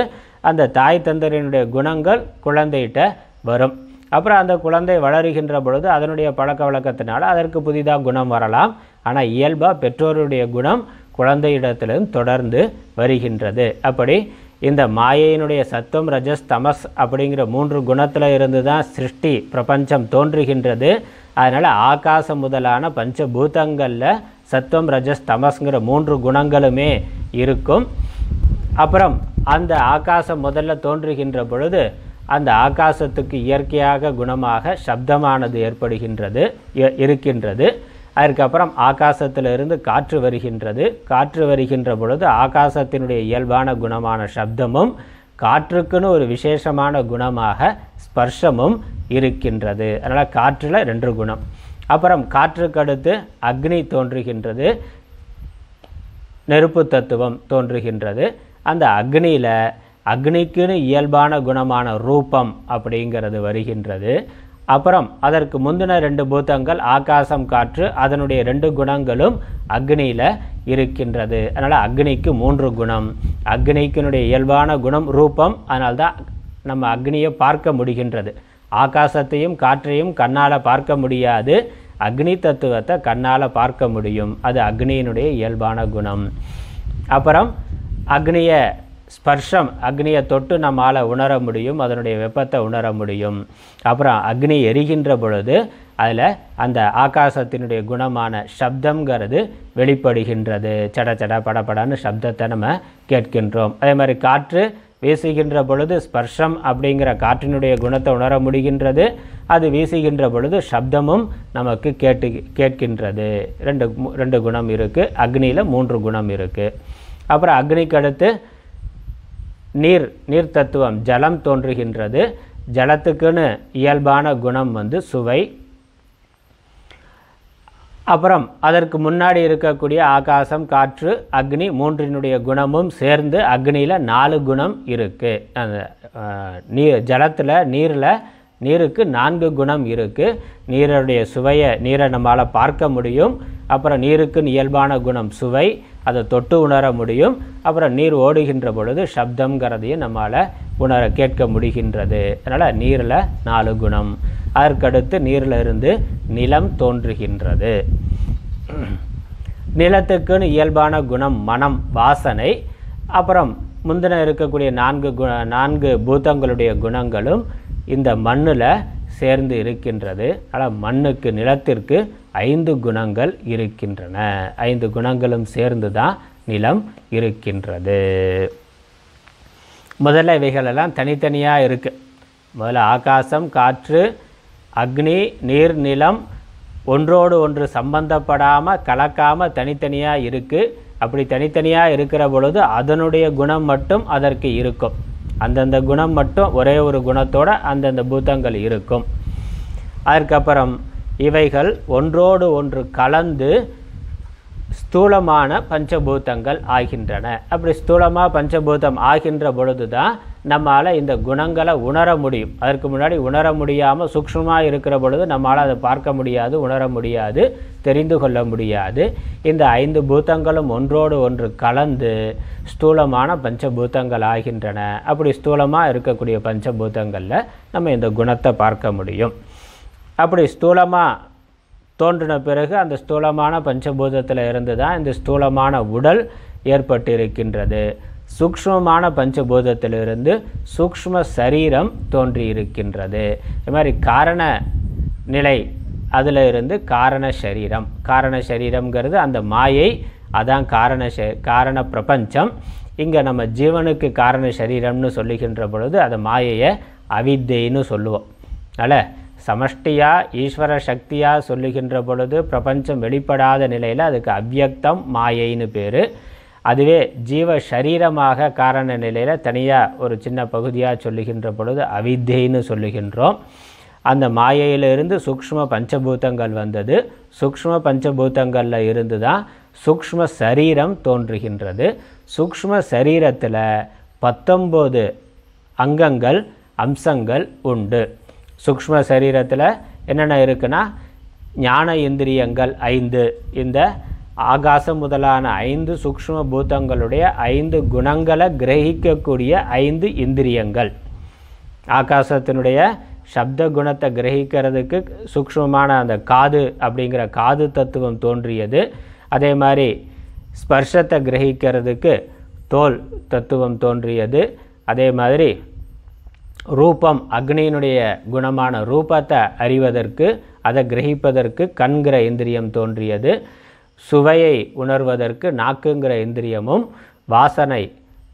அந்த தாய் தந்தரினுடைய குணங்கள் குழந்தைகிட்ட வரும் அப்புறம் அந்த குழந்தை வளருகின்ற பொழுது அதனுடைய பழக்க வழக்கத்தினால் அதற்கு புதிதாக குணம் வரலாம் ஆனால் இயல்பாக பெற்றோருடைய குணம் குழந்தையிடத்திலும் தொடர்ந்து வருகின்றது அப்படி இந்த மாயையினுடைய சத்துவம் ரஜஸ் தமஸ் அப்படிங்கிற மூன்று குணத்தில் இருந்து தான் சிருஷ்டி பிரபஞ்சம் தோன்றுகின்றது அதனால் ஆகாசம் முதலான பஞ்சபூதங்களில் சத்துவம் ரஜஸ் தமஸ்ங்கிற மூன்று குணங்களுமே இருக்கும் அப்புறம் அந்த ஆகாசம் முதல்ல தோன்றுகின்ற பொழுது அந்த ஆகாசத்துக்கு இயற்கையாக குணமாக சப்தமானது ஏற்படுகின்றது இருக்கின்றது அதற்கப்புறம் ஆகாசத்திலிருந்து காற்று வருகின்றது காற்று வருகின்ற பொழுது ஆகாசத்தினுடைய இயல்பான குணமான சப்தமும் காற்றுக்குன்னு ஒரு விசேஷமான குணமாக ஸ்பர்ஷமும் இருக்கின்றது அதனால் காற்றில் ரெண்டு குணம் அப்புறம் காற்றுக்கு அடுத்து அக்னி தோன்றுகின்றது நெருப்பு தத்துவம் தோன்றுகின்றது அந்த அக்னியில் அக்னிக்குன்னு இயல்பான குணமான ரூபம் அப்படிங்கிறது வருகின்றது அப்புறம் அதற்கு முந்தின ரெண்டு பூத்தங்கள் ஆகாசம் காற்று அதனுடைய ரெண்டு குணங்களும் அக்னியில் இருக்கின்றது அதனால் அக்னிக்கு மூன்று குணம் அக்னிக்கினுடைய இயல்பான குணம் ரூபம் அதனால்தான் நம்ம அக்னியை பார்க்க முடிகின்றது ஆகாசத்தையும் காற்றையும் கண்ணால் பார்க்க முடியாது அக்னி தத்துவத்தை கண்ணால் பார்க்க முடியும் அது அக்னியினுடைய இயல்பான குணம் அப்புறம் அக்னியை ஸ்பர்ஷம் அக்னியை தொட்டு நம்மால் உணர முடியும் அதனுடைய வெப்பத்தை உணர முடியும் அப்புறம் அக்னி எரிகின்ற பொழுது அதில் அந்த ஆகாசத்தினுடைய குணமான சப்தங்கிறது வெளிப்படுகின்றது சட சட படப்படன்னு சப்தத்தை நம்ம கேட்கின்றோம் அதே மாதிரி காற்று வீசுகின்ற பொழுது ஸ்பர்ஷம் அப்படிங்கிற காற்றினுடைய குணத்தை உணர முடிகின்றது அது வீசுகின்ற பொழுது சப்தமும் நமக்கு கேட்டு கேட்கின்றது ரெண்டு ரெண்டு குணம் இருக்குது அக்னியில் மூன்று குணம் இருக்குது அப்புறம் அக்னிக்கு அடுத்து நீர் நீர் தத்துவம் ஜலம் தோன்றுகின்றது ஜலத்துக்குன்னு இயல்பான குணம் வந்து சுவை அப்புறம் அதற்கு முன்னாடி இருக்கக்கூடிய ஆகாசம் காற்று அக்னி மூன்றினுடைய குணமும் சேர்ந்து அக்னியில் நாலு குணம் இருக்குது அந்த நீர் ஜலத்தில் நீரில் நீருக்கு நான்கு குணம் இருக்குது நீருடைய சுவையை நீரை நம்மளால் பார்க்க முடியும் அப்புறம் நீருக்குன்னு இயல்பான குணம் சுவை அதை தொட்டு உணர முடியும் அப்புறம் நீர் ஓடுகின்ற பொழுது சப்தங்கிறதையும் நம்மால் உணர கேட்க முடிகின்றது அதனால் நீரில் நாலு குணம் அதற்கடுத்து நீரில் இருந்து நிலம் தோன்றுகின்றது நிலத்துக்குன்னு இயல்பான குணம் மனம் வாசனை அப்புறம் முந்தின இருக்கக்கூடிய நான்கு குண நான்கு பூதங்களுடைய குணங்களும் இந்த மண்ணில் சேர்ந்து இருக்கின்றது ஆனால் மண்ணுக்கு நிலத்திற்கு ஐந்து குணங்கள் இருக்கின்றன ஐந்து குணங்களும் சேர்ந்து தான் நிலம் இருக்கின்றது முதல்ல இவைகளெல்லாம் தனித்தனியாக இருக்குது முதல்ல ஆகாசம் காற்று அக்னி நீர் நிலம் ஒன்றோடு ஒன்று சம்பந்தப்படாமல் கலக்காமல் தனித்தனியாக இருக்குது அப்படி தனித்தனியாக இருக்கிற பொழுது அதனுடைய குணம் மட்டும் அதற்கு இருக்கும் அந்தந்த குணம் மட்டும் ஒரே ஒரு குணத்தோடு அந்தந்த பூதங்கள் இருக்கும் அதற்கப்புறம் இவைகள் ஒன்றோடு ஒன்று கலந்து ஸ்தூலமான பஞ்சபூதங்கள் ஆகின்றன அப்படி ஸ்தூலமாக பஞ்சபூதம் ஆகின்ற பொழுது தான் நம்மால் இந்த குணங்களை உணர முடியும் அதற்கு முன்னாடி உணர முடியாமல் சூக்ஷ்மமாக இருக்கிற பொழுது நம்மளால் அதை பார்க்க முடியாது உணர முடியாது தெரிந்து கொள்ள முடியாது இந்த ஐந்து பூத்தங்களும் ஒன்றோடு ஒன்று கலந்து ஸ்தூலமான பஞ்சபூத்தங்கள் ஆகின்றன அப்படி ஸ்தூலமாக இருக்கக்கூடிய பஞ்சபூத்தங்களில் நம்ம இந்த குணத்தை பார்க்க முடியும் அப்படி ஸ்தூலமாக தோன்றின பிறகு அந்த ஸ்தூலமான பஞ்சபூதத்தில் இருந்து தான் இந்த ஸ்தூலமான உடல் ஏற்பட்டிருக்கின்றது சூக்ஷ்மமான பஞ்சபூதத்திலிருந்து சூக்ஷ்ம சரீரம் தோன்றியிருக்கின்றது இது மாதிரி காரண நிலை அதில் இருந்து காரண சரீரம் காரண சரீரம்ங்கிறது அந்த மாயை அதான் காரண காரண பிரபஞ்சம் இங்கே நம்ம ஜீவனுக்கு காரண சரீரம்னு சொல்லுகின்ற பொழுது அதை மாயையை அவித்தைன்னு சொல்லுவோம் அதனால் சமஷ்டியாக ஈஸ்வர சக்தியாக சொல்லுகின்ற பொழுது பிரபஞ்சம் வெளிப்படாத நிலையில் அதுக்கு அவ்வியக்தம் மாயைன்னு பேர் அதுவே ஜீவ சரீரமாக காரண நிலையில் தனியாக ஒரு சின்ன பகுதியாக சொல்லுகின்ற பொழுது அவித்தேன்னு சொல்லுகின்றோம் அந்த மாயையிலிருந்து சூக்ஷ்ம பஞ்சபூதங்கள் வந்தது சூக்ஷ்ம பஞ்சபூதங்களில் இருந்து தான் சூக்ஷ்ம சரீரம் தோன்றுகின்றது சூக்ஷ்ம சரீரத்தில் பத்தொம்போது அங்கங்கள் அம்சங்கள் உண்டு சூக்ஷ்ம சரீரத்தில் என்னென்ன இருக்குன்னா ஞான இந்திரியங்கள் ஐந்து இந்த ஆகாசம் முதலான ஐந்து சூக்ஷ்ம பூதங்களுடைய ஐந்து குணங்களை கிரகிக்கக்கூடிய ஐந்து இந்திரியங்கள் ஆகாசத்தினுடைய சப்த குணத்தை கிரகிக்கிறதுக்கு சூக்ஷ்மமான அந்த காது அப்படிங்கிற காது தத்துவம் தோன்றியது அதே மாதிரி ஸ்பர்ஷத்தை கிரகிக்கிறதுக்கு தோல் தத்துவம் தோன்றியது அதே மாதிரி ரூபம் அக்னியினுடைய குணமான ரூபத்தை அறிவதற்கு அதை கிரகிப்பதற்கு கண்கிற இந்திரியம் தோன்றியது சுவையை உணர்வதற்கு நாக்குங்கிற இந்திரியமும் வாசனை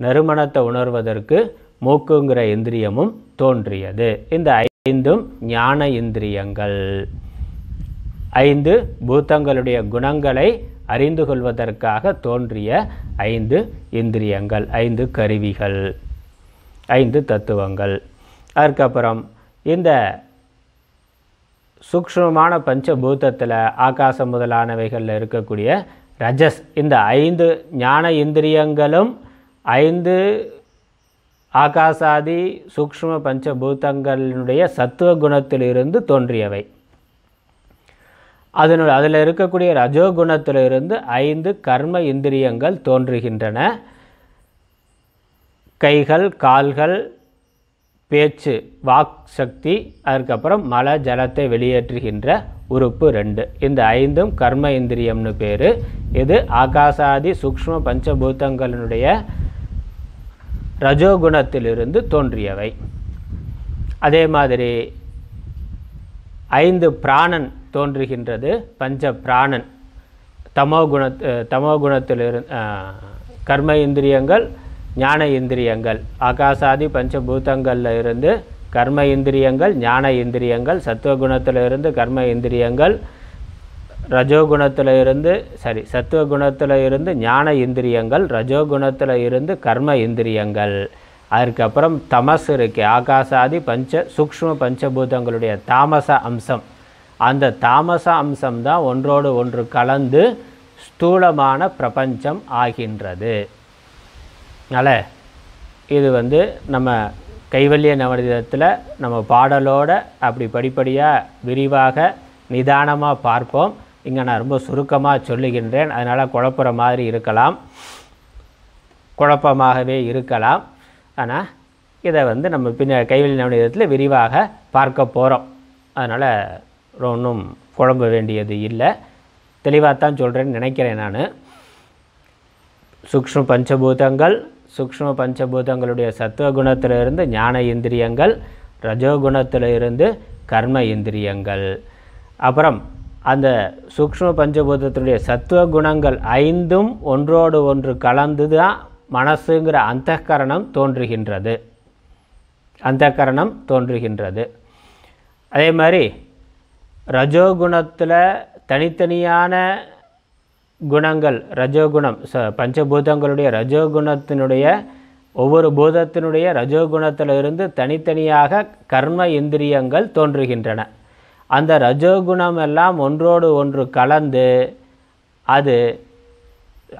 நறுமணத்தை உணர்வதற்கு மூக்குங்கிற இந்திரியமும் தோன்றியது இந்த ஐந்தும் ஞான இந்திரியங்கள் ஐந்து பூத்தங்களுடைய குணங்களை அறிந்து கொள்வதற்காக தோன்றிய ஐந்து இந்திரியங்கள் ஐந்து கருவிகள் ஐந்து தத்துவங்கள் அதுக்கப்புறம் இந்த பஞ்ச பஞ்சபூதத்தில் ஆகாசம் முதலானவைகளில் இருக்கக்கூடிய ரஜஸ் இந்த ஐந்து ஞான இந்திரியங்களும் ஐந்து ஆகாசாதி சூக்ஷ்ம பஞ்சபூதங்களினுடைய சத்துவ குணத்திலிருந்து தோன்றியவை அதனுடைய அதில் இருக்கக்கூடிய ரஜோ இருந்து ஐந்து கர்ம இந்திரியங்கள் தோன்றுகின்றன கைகள் கால்கள் பேச்சு வாக் சக்தி அதுக்கப்புறம் மல ஜலத்தை வெளியேற்றுகின்ற உறுப்பு ரெண்டு இந்த ஐந்தும் கர்ம இந்திரியம்னு பேர் இது ஆகாசாதி சூக்ம பஞ்சபூதங்களினுடைய ரஜோகுணத்திலிருந்து தோன்றியவை அதே மாதிரி ஐந்து பிராணன் தோன்றுகின்றது பஞ்ச பிராணன் தமோ தமோகுணத்திலிருந்து தமோ கர்ம இந்திரியங்கள் ஞான இந்திரியங்கள் ஆகாசாதி பஞ்சபூதங்களில் இருந்து கர்ம இந்திரியங்கள் ஞான இந்திரியங்கள் இருந்து கர்ம இந்திரியங்கள் ரஜோகுணத்தில் இருந்து சரி சத்துவகுணத்தில் இருந்து ஞான இந்திரியங்கள் ரஜோகுணத்தில் இருந்து கர்ம இந்திரியங்கள் அதுக்கப்புறம் தமஸ் இருக்குது ஆகாசாதி பஞ்ச சூக்ம பஞ்சபூதங்களுடைய தாமச அம்சம் அந்த தாமச அம்சம் தான் ஒன்றோடு ஒன்று கலந்து ஸ்தூலமான பிரபஞ்சம் ஆகின்றது அதனால் இது வந்து நம்ம கைவல்ய நவநீதத்தில் நம்ம பாடலோடு அப்படி படிப்படியாக விரிவாக நிதானமாக பார்ப்போம் இங்கே நான் ரொம்ப சுருக்கமாக சொல்லுகின்றேன் அதனால் குழப்புற மாதிரி இருக்கலாம் குழப்பமாகவே இருக்கலாம் ஆனால் இதை வந்து நம்ம பின்ன கைவினை நவநீதத்தில் விரிவாக பார்க்க போகிறோம் அதனால் ஒன்றும் குழம்ப வேண்டியது இல்லை தெளிவாக தான் சொல்கிறேன்னு நினைக்கிறேன் நான் சுக்ஷ்ம பஞ்சபூதங்கள் சுக்ஷ்ம பஞ்சபூதங்களுடைய சத்துவ இருந்து ஞான இந்திரியங்கள் ரஜோகுணத்திலிருந்து கர்ம இந்திரியங்கள் அப்புறம் அந்த சுக்ஷ்ம பஞ்சபூதத்தினுடைய சத்துவ குணங்கள் ஐந்தும் ஒன்றோடு ஒன்று கலந்து தான் மனசுங்கிற அந்த கரணம் தோன்றுகின்றது அந்த கரணம் தோன்றுகின்றது அதே மாதிரி ரஜோகுணத்தில் தனித்தனியான குணங்கள் ரஜோகுணம் ச பஞ்சபூதங்களுடைய ரஜோகுணத்தினுடைய ஒவ்வொரு பூதத்தினுடைய ரஜோகுணத்தில் இருந்து தனித்தனியாக கர்ம இந்திரியங்கள் தோன்றுகின்றன அந்த ரஜோகுணம் எல்லாம் ஒன்றோடு ஒன்று கலந்து அது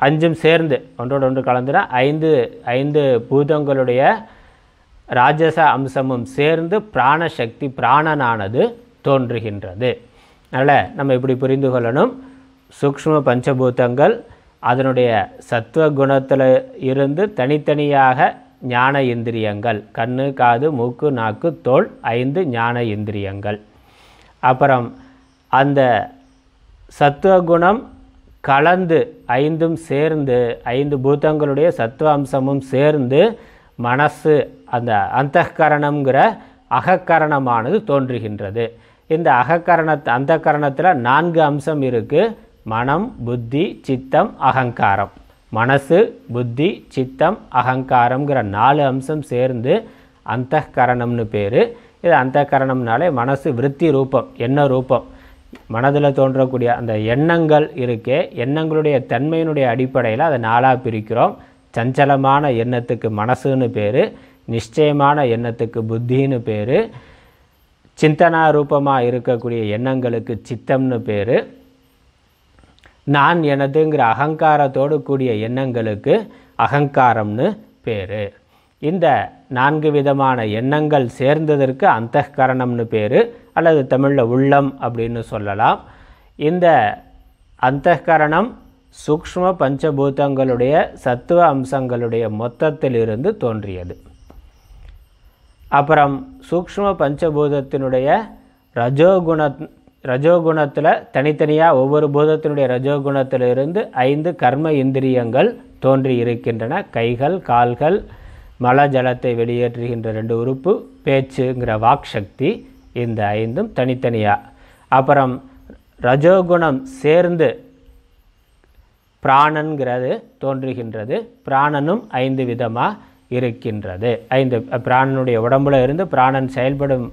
அஞ்சும் சேர்ந்து ஒன்றோடு ஒன்று கலந்துனா ஐந்து ஐந்து பூதங்களுடைய ராஜச அம்சமும் சேர்ந்து பிராணசக்தி பிராணனானது தோன்றுகின்றது அதனால் நம்ம இப்படி புரிந்து கொள்ளணும் சூக்ம பஞ்சபூதங்கள் அதனுடைய சத்துவ குணத்தில் இருந்து தனித்தனியாக ஞான இந்திரியங்கள் கண்ணு காது மூக்கு நாக்கு தோல் ஐந்து ஞான இந்திரியங்கள் அப்புறம் அந்த சத்துவ குணம் கலந்து ஐந்தும் சேர்ந்து ஐந்து பூத்தங்களுடைய சத்துவ அம்சமும் சேர்ந்து மனசு அந்த அந்தகரணம்ங்கிற அகக்கரணமானது தோன்றுகின்றது இந்த அகக்கரண அந்தகரணத்தில் நான்கு அம்சம் இருக்குது மனம் புத்தி சித்தம் அகங்காரம் மனசு புத்தி சித்தம் அகங்காரங்கிற நாலு அம்சம் சேர்ந்து அந்த கரணம்னு பேர் இது அந்த கரணம்னாலே மனசு விருத்தி ரூபம் எண்ண ரூபம் மனதில் தோன்றக்கூடிய அந்த எண்ணங்கள் இருக்கே எண்ணங்களுடைய தன்மையினுடைய அடிப்படையில் அதை நாளாக பிரிக்கிறோம் சஞ்சலமான எண்ணத்துக்கு மனசுன்னு பேர் நிச்சயமான எண்ணத்துக்கு புத்தின்னு பேர் சிந்தனா ரூபமாக இருக்கக்கூடிய எண்ணங்களுக்கு சித்தம்னு பேர் நான் எனதுங்கிற அகங்காரத்தோடு கூடிய எண்ணங்களுக்கு அகங்காரம்னு பேர் இந்த நான்கு விதமான எண்ணங்கள் சேர்ந்ததற்கு அந்தகரணம்னு பேர் அல்லது தமிழில் உள்ளம் அப்படின்னு சொல்லலாம் இந்த அந்தகரணம் சூக்ம பஞ்சபூதங்களுடைய சத்துவ அம்சங்களுடைய மொத்தத்திலிருந்து தோன்றியது அப்புறம் சூக்ம பஞ்சபூதத்தினுடைய ரஜோகுண ரஜோகுணத்தில் தனித்தனியாக ஒவ்வொரு பூதத்தினுடைய ரஜோகுணத்திலிருந்து ஐந்து கர்ம இந்திரியங்கள் தோன்றி இருக்கின்றன கைகள் கால்கள் மல ஜலத்தை வெளியேற்றுகின்ற ரெண்டு உறுப்பு பேச்சுங்கிற வாக் சக்தி இந்த ஐந்தும் தனித்தனியாக அப்புறம் ரஜோகுணம் சேர்ந்து பிராணன்கிறது தோன்றுகின்றது பிராணனும் ஐந்து விதமாக இருக்கின்றது ஐந்து பிராணனுடைய உடம்புல இருந்து பிராணன் செயல்படும்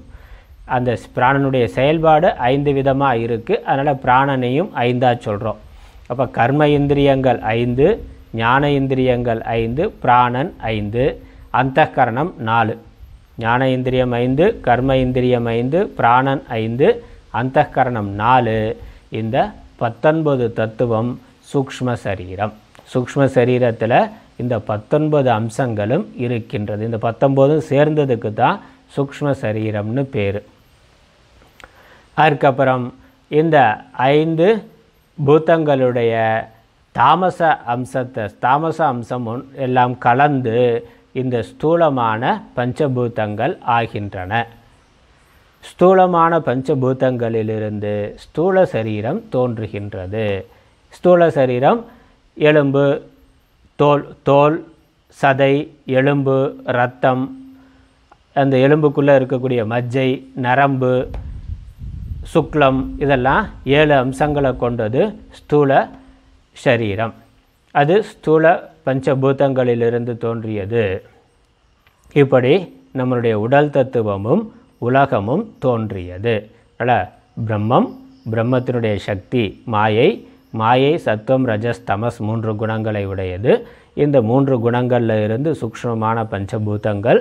அந்த பிராணனுடைய செயல்பாடு ஐந்து விதமாக இருக்குது அதனால் பிராணனையும் ஐந்தாக சொல்கிறோம் அப்போ கர்ம இந்திரியங்கள் ஐந்து ஞான இந்திரியங்கள் ஐந்து பிராணன் ஐந்து அந்தகரணம் நாலு ஞான இந்திரியம் ஐந்து கர்ம இந்திரியம் ஐந்து பிராணன் ஐந்து அந்தகரணம் நாலு இந்த பத்தொன்பது தத்துவம் சூக்ம சரீரம் சூக்ம சரீரத்தில் இந்த பத்தொன்பது அம்சங்களும் இருக்கின்றது இந்த பத்தொன்பதும் சேர்ந்ததுக்கு தான் சூக்ம சரீரம்னு பேர் அதுக்கப்புறம் இந்த ஐந்து பூத்தங்களுடைய தாமச அம்சத்தை தாமச அம்சம் எல்லாம் கலந்து இந்த ஸ்தூலமான பஞ்சபூதங்கள் ஆகின்றன ஸ்தூலமான பஞ்சபூதங்களிலிருந்து ஸ்தூல சரீரம் தோன்றுகின்றது ஸ்தூல சரீரம் எலும்பு தோல் தோல் சதை எலும்பு ரத்தம் அந்த எலும்புக்குள்ளே இருக்கக்கூடிய மஜ்ஜை நரம்பு சுக்லம் இதெல்லாம் ஏழு அம்சங்களை கொண்டது ஸ்தூல சரீரம் அது ஸ்தூல பஞ்சபூதங்களிலிருந்து தோன்றியது இப்படி நம்மளுடைய உடல் தத்துவமும் உலகமும் தோன்றியது அல்ல பிரம்மம் பிரம்மத்தினுடைய சக்தி மாயை மாயை சத்துவம் ரஜஸ் தமஸ் மூன்று குணங்களை உடையது இந்த மூன்று குணங்களில் இருந்து சூக்ஷ்மமான பஞ்சபூதங்கள்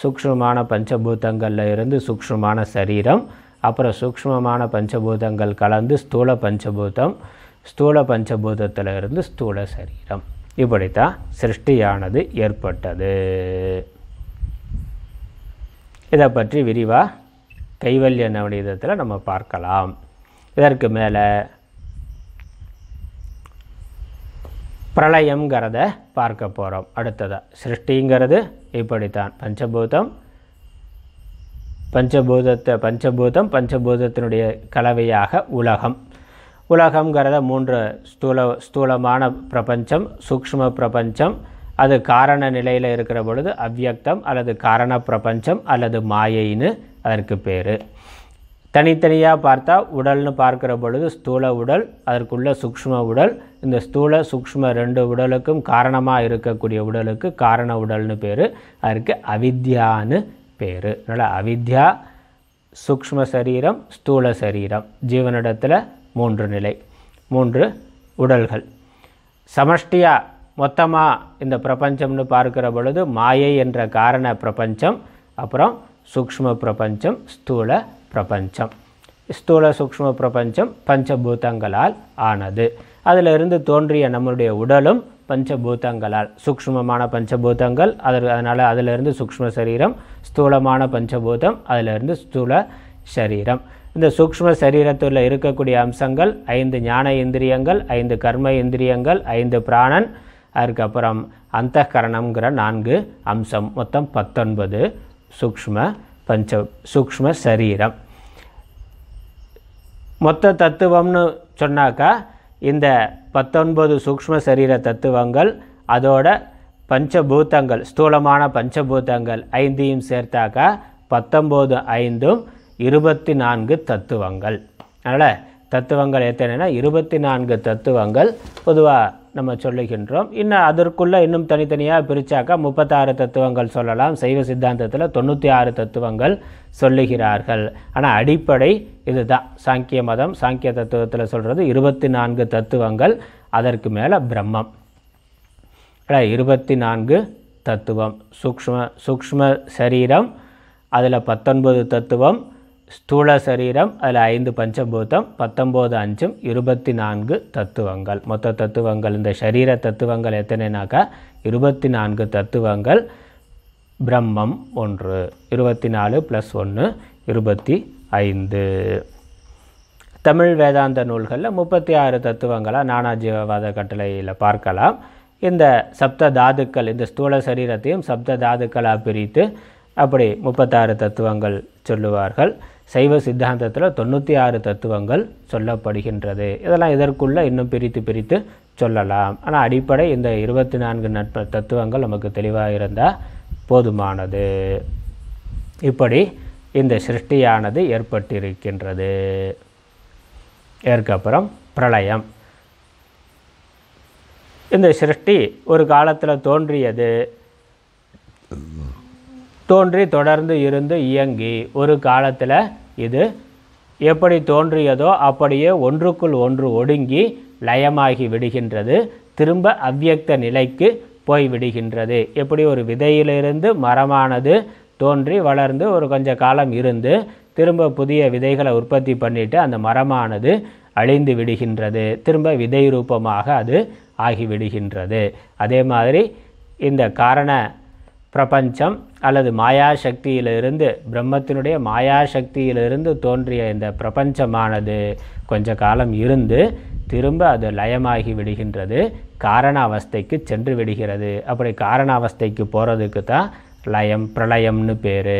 சூக்ஷ்மமான பஞ்சபூதங்களில் இருந்து சூக்ஷ்மமான சரீரம் அப்புறம் சூக்ஷ்மமான பஞ்சபூதங்கள் கலந்து ஸ்தூல பஞ்சபூதம் ஸ்தூல பஞ்சபூதத்தில் இருந்து ஸ்தூல சரீரம் இப்படித்தான் சிருஷ்டியானது ஏற்பட்டது இதை பற்றி விரிவாக கைவல்ய நவநீதத்தில் நம்ம பார்க்கலாம் இதற்கு மேலே பிரளயங்கிறத பார்க்க போகிறோம் அடுத்ததாக சிருஷ்டிங்கிறது இப்படித்தான் பஞ்சபூதம் பஞ்சபூதத்தை பஞ்சபூதம் பஞ்சபூதத்தினுடைய கலவையாக உலகம் உலகங்கிறத மூன்று ஸ்தூல ஸ்தூலமான பிரபஞ்சம் சூக்ஷ்ம பிரபஞ்சம் அது காரண நிலையில் இருக்கிற பொழுது அவ்வியக்தம் அல்லது காரண பிரபஞ்சம் அல்லது மாயைன்னு அதற்கு பேர் தனித்தனியாக பார்த்தா உடல்னு பார்க்குற பொழுது ஸ்தூல உடல் அதற்குள்ள சூக்ஷ்ம உடல் இந்த ஸ்தூல சூக்ஷ்ம ரெண்டு உடலுக்கும் காரணமாக இருக்கக்கூடிய உடலுக்கு காரண உடல்னு பேர் அதற்கு அவித்யான்னு பேர் அதனால் அவித்யா சூக்ம சரீரம் ஸ்தூல சரீரம் ஜீவனிடத்தில் மூன்று நிலை மூன்று உடல்கள் சமஷ்டியாக மொத்தமாக இந்த பிரபஞ்சம்னு பார்க்கிற பொழுது மாயை என்ற காரண பிரபஞ்சம் அப்புறம் சூக்ம பிரபஞ்சம் ஸ்தூல பிரபஞ்சம் ஸ்தூல சூக்ம பிரபஞ்சம் பஞ்சபூதங்களால் ஆனது அதிலிருந்து தோன்றிய நம்மளுடைய உடலும் பஞ்சபூதங்களால் சூக்ஷ்மமான பஞ்சபூதங்கள் அதற்கு அதனால் அதிலிருந்து சூக்ஷ்ம சரீரம் ஸ்தூலமான பஞ்சபூதம் அதிலிருந்து ஸ்தூல சரீரம் இந்த சூக்ஷ்ம சரீரத்தில் இருக்கக்கூடிய அம்சங்கள் ஐந்து ஞான இந்திரியங்கள் ஐந்து கர்ம இந்திரியங்கள் ஐந்து பிராணன் அதுக்கப்புறம் அந்த கரணம்ங்கிற நான்கு அம்சம் மொத்தம் பத்தொன்பது சூக்ஷ்ம பஞ்ச சூக்ஷ்ம சரீரம் மொத்த தத்துவம்னு சொன்னாக்கா இந்த பத்தொன்பது சூக்ம சரீர தத்துவங்கள் அதோட பஞ்சபூத்தங்கள் ஸ்தூலமான பஞ்சபூத்தங்கள் ஐந்தையும் சேர்த்தாக்கா பத்தொம்போது ஐந்தும் இருபத்தி நான்கு தத்துவங்கள் அதனால் தத்துவங்கள் எத்தனைனா இருபத்தி நான்கு தத்துவங்கள் பொதுவாக நம்ம சொல்லுகின்றோம் இன்னும் அதற்குள்ளே இன்னும் தனித்தனியாக பிரித்தாக்கா முப்பத்தாறு தத்துவங்கள் சொல்லலாம் சைவ சித்தாந்தத்தில் தொண்ணூற்றி ஆறு தத்துவங்கள் சொல்லுகிறார்கள் ஆனால் அடிப்படை இதுதான் சாங்கிய மதம் சாங்கிய தத்துவத்தில் சொல்கிறது இருபத்தி நான்கு தத்துவங்கள் அதற்கு மேலே பிரம்மம் இருபத்தி நான்கு தத்துவம் சூக்ம சூக்ஷ்ம சரீரம் அதில் பத்தொன்பது தத்துவம் ஸ்தூல சரீரம் அதில் ஐந்து பஞ்சபூதம் பத்தொம்போது அஞ்சும் இருபத்தி நான்கு தத்துவங்கள் மொத்த தத்துவங்கள் இந்த சரீர தத்துவங்கள் எத்தனைனாக்கா இருபத்தி நான்கு தத்துவங்கள் பிரம்மம் ஒன்று இருபத்தி நாலு ப்ளஸ் ஒன்று இருபத்தி ஐந்து தமிழ் வேதாந்த நூல்களில் முப்பத்தி ஆறு தத்துவங்களாக நானாஜீவாத கட்டளையில் பார்க்கலாம் இந்த சப்த தாதுக்கள் இந்த ஸ்தூல சரீரத்தையும் சப்த தாதுக்களாக பிரித்து அப்படி முப்பத்தாறு தத்துவங்கள் சொல்லுவார்கள் சைவ சித்தாந்தத்தில் தொண்ணூற்றி ஆறு தத்துவங்கள் சொல்லப்படுகின்றது இதெல்லாம் இதற்குள்ளே இன்னும் பிரித்து பிரித்து சொல்லலாம் ஆனால் அடிப்படை இந்த இருபத்தி நான்கு நட்ப தத்துவங்கள் நமக்கு தெளிவாக இருந்தால் போதுமானது இப்படி இந்த சிருஷ்டியானது ஏற்பட்டிருக்கின்றது ஏற்கப்புறம் பிரளயம் இந்த சிருஷ்டி ஒரு காலத்தில் தோன்றியது தோன்றி தொடர்ந்து இருந்து இயங்கி ஒரு காலத்தில் இது எப்படி தோன்றியதோ அப்படியே ஒன்றுக்குள் ஒன்று ஒடுங்கி லயமாகி விடுகின்றது திரும்ப அவ்வியக்த நிலைக்கு போய்விடுகின்றது எப்படி ஒரு விதையிலிருந்து மரமானது தோன்றி வளர்ந்து ஒரு கொஞ்ச காலம் இருந்து திரும்ப புதிய விதைகளை உற்பத்தி பண்ணிவிட்டு அந்த மரமானது அழிந்து விடுகின்றது திரும்ப விதை ரூபமாக அது ஆகிவிடுகின்றது அதே மாதிரி இந்த காரண பிரபஞ்சம் அல்லது மாயாசக்தியிலிருந்து பிரம்மத்தினுடைய மாயாசக்தியிலிருந்து தோன்றிய இந்த பிரபஞ்சமானது கொஞ்ச காலம் இருந்து திரும்ப அது லயமாகி விடுகின்றது காரண அவஸ்தைக்கு சென்று விடுகிறது அப்படி காரண அவஸ்தைக்கு போகிறதுக்கு தான் லயம் பிரளயம்னு பேர்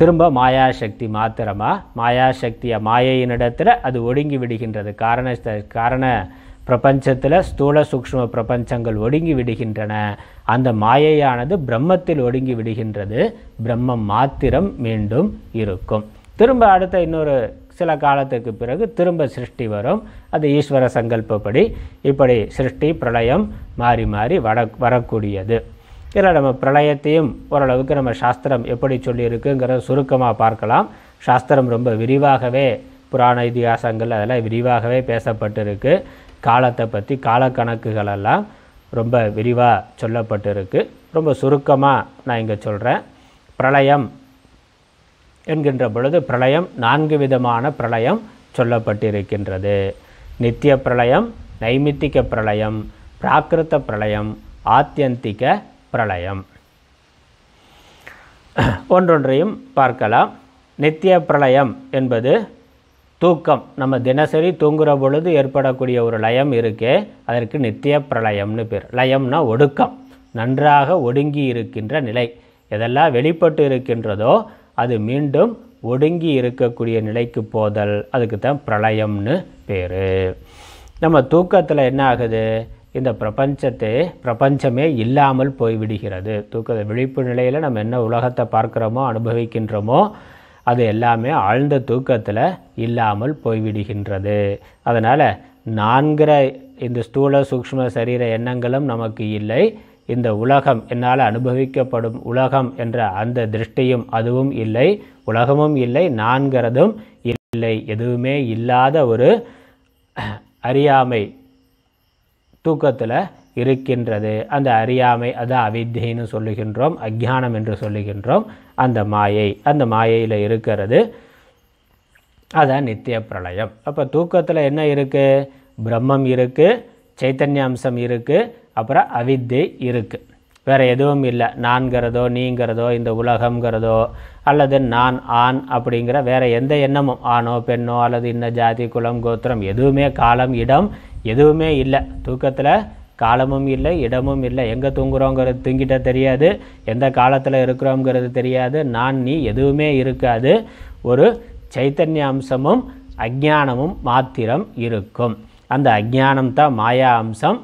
திரும்ப மாயாசக்தி மாத்திரமா மாயாசக்தியை மாயையினிடத்தில் அது ஒடுங்கி விடுகின்றது காரண காரண பிரபஞ்சத்தில் ஸ்தூல சூக்ஷ்ம பிரபஞ்சங்கள் ஒடுங்கி விடுகின்றன அந்த மாயையானது பிரம்மத்தில் ஒடுங்கி விடுகின்றது பிரம்மம் மாத்திரம் மீண்டும் இருக்கும் திரும்ப அடுத்த இன்னொரு சில காலத்துக்கு பிறகு திரும்ப சிருஷ்டி வரும் அது ஈஸ்வர சங்கல்பப்படி இப்படி சிருஷ்டி பிரளயம் மாறி மாறி வட வரக்கூடியது இதில் நம்ம பிரளயத்தையும் ஓரளவுக்கு நம்ம சாஸ்திரம் எப்படி சொல்லியிருக்குங்கிறத சுருக்கமாக பார்க்கலாம் சாஸ்திரம் ரொம்ப விரிவாகவே புராண இதிகாசங்கள் அதெல்லாம் விரிவாகவே பேசப்பட்டிருக்கு காலத்தை பற்றி காலக்கணக்குகளெல்லாம் ரொம்ப விரிவாக சொல்லப்பட்டிருக்கு ரொம்ப சுருக்கமாக நான் இங்கே சொல்கிறேன் பிரளயம் என்கின்ற பொழுது பிரளயம் நான்கு விதமான பிரளயம் சொல்லப்பட்டிருக்கின்றது நித்திய பிரளயம் நைமித்திக பிரளயம் பிராகிருத்த பிரளயம் ஆத்தியந்திக பிரளயம் ஒன்றொன்றையும் பார்க்கலாம் நித்திய பிரளயம் என்பது தூக்கம் நம்ம தினசரி தூங்குகிற பொழுது ஏற்படக்கூடிய ஒரு லயம் இருக்கே அதற்கு நித்திய பிரளயம்னு பேர் லயம்னா ஒடுக்கம் நன்றாக ஒடுங்கி இருக்கின்ற நிலை எதெல்லாம் வெளிப்பட்டு இருக்கின்றதோ அது மீண்டும் ஒடுங்கி இருக்கக்கூடிய நிலைக்கு போதல் அதுக்கு தான் பிரளயம்னு பேர் நம்ம தூக்கத்தில் என்ன ஆகுது இந்த பிரபஞ்சத்தை பிரபஞ்சமே இல்லாமல் போய்விடுகிறது தூக்க விழிப்பு நிலையில் நம்ம என்ன உலகத்தை பார்க்குறோமோ அனுபவிக்கின்றோமோ அது எல்லாமே ஆழ்ந்த தூக்கத்தில் இல்லாமல் போய்விடுகின்றது அதனால் நான்கிற இந்த ஸ்தூல சூக்ஷ்ம சரீர எண்ணங்களும் நமக்கு இல்லை இந்த உலகம் என்னால் அனுபவிக்கப்படும் உலகம் என்ற அந்த திருஷ்டியும் அதுவும் இல்லை உலகமும் இல்லை நான்கிறதும் இல்லை எதுவுமே இல்லாத ஒரு அறியாமை தூக்கத்தில் இருக்கின்றது அந்த அறியாமை அது அவித்தைன்னு சொல்லுகின்றோம் அஜானம் என்று சொல்லுகின்றோம் அந்த மாயை அந்த மாயையில் இருக்கிறது அதான் நித்திய பிரளயம் அப்போ தூக்கத்தில் என்ன இருக்குது பிரம்மம் இருக்குது சைத்தன்ய அம்சம் இருக்குது அப்புறம் அவித்தை இருக்குது வேறு எதுவும் இல்லை நான்கிறதோ நீங்கிறதோ இந்த உலகங்கிறதோ அல்லது நான் ஆண் அப்படிங்கிற வேறு எந்த எண்ணமும் ஆணோ பெண்ணோ அல்லது இன்ன ஜாதி குலம் கோத்திரம் எதுவுமே காலம் இடம் எதுவுமே இல்லை தூக்கத்தில் காலமும் இல்லை இடமும் இல்லை எங்கே தூங்குறோங்கிறது தூங்கிட்ட தெரியாது எந்த காலத்தில் இருக்கிறோங்கிறது தெரியாது நான் நீ எதுவுமே இருக்காது ஒரு சைத்தன்ய அம்சமும் அஜானமும் மாத்திரம் இருக்கும் அந்த அஜானம் தான் மாயா அம்சம்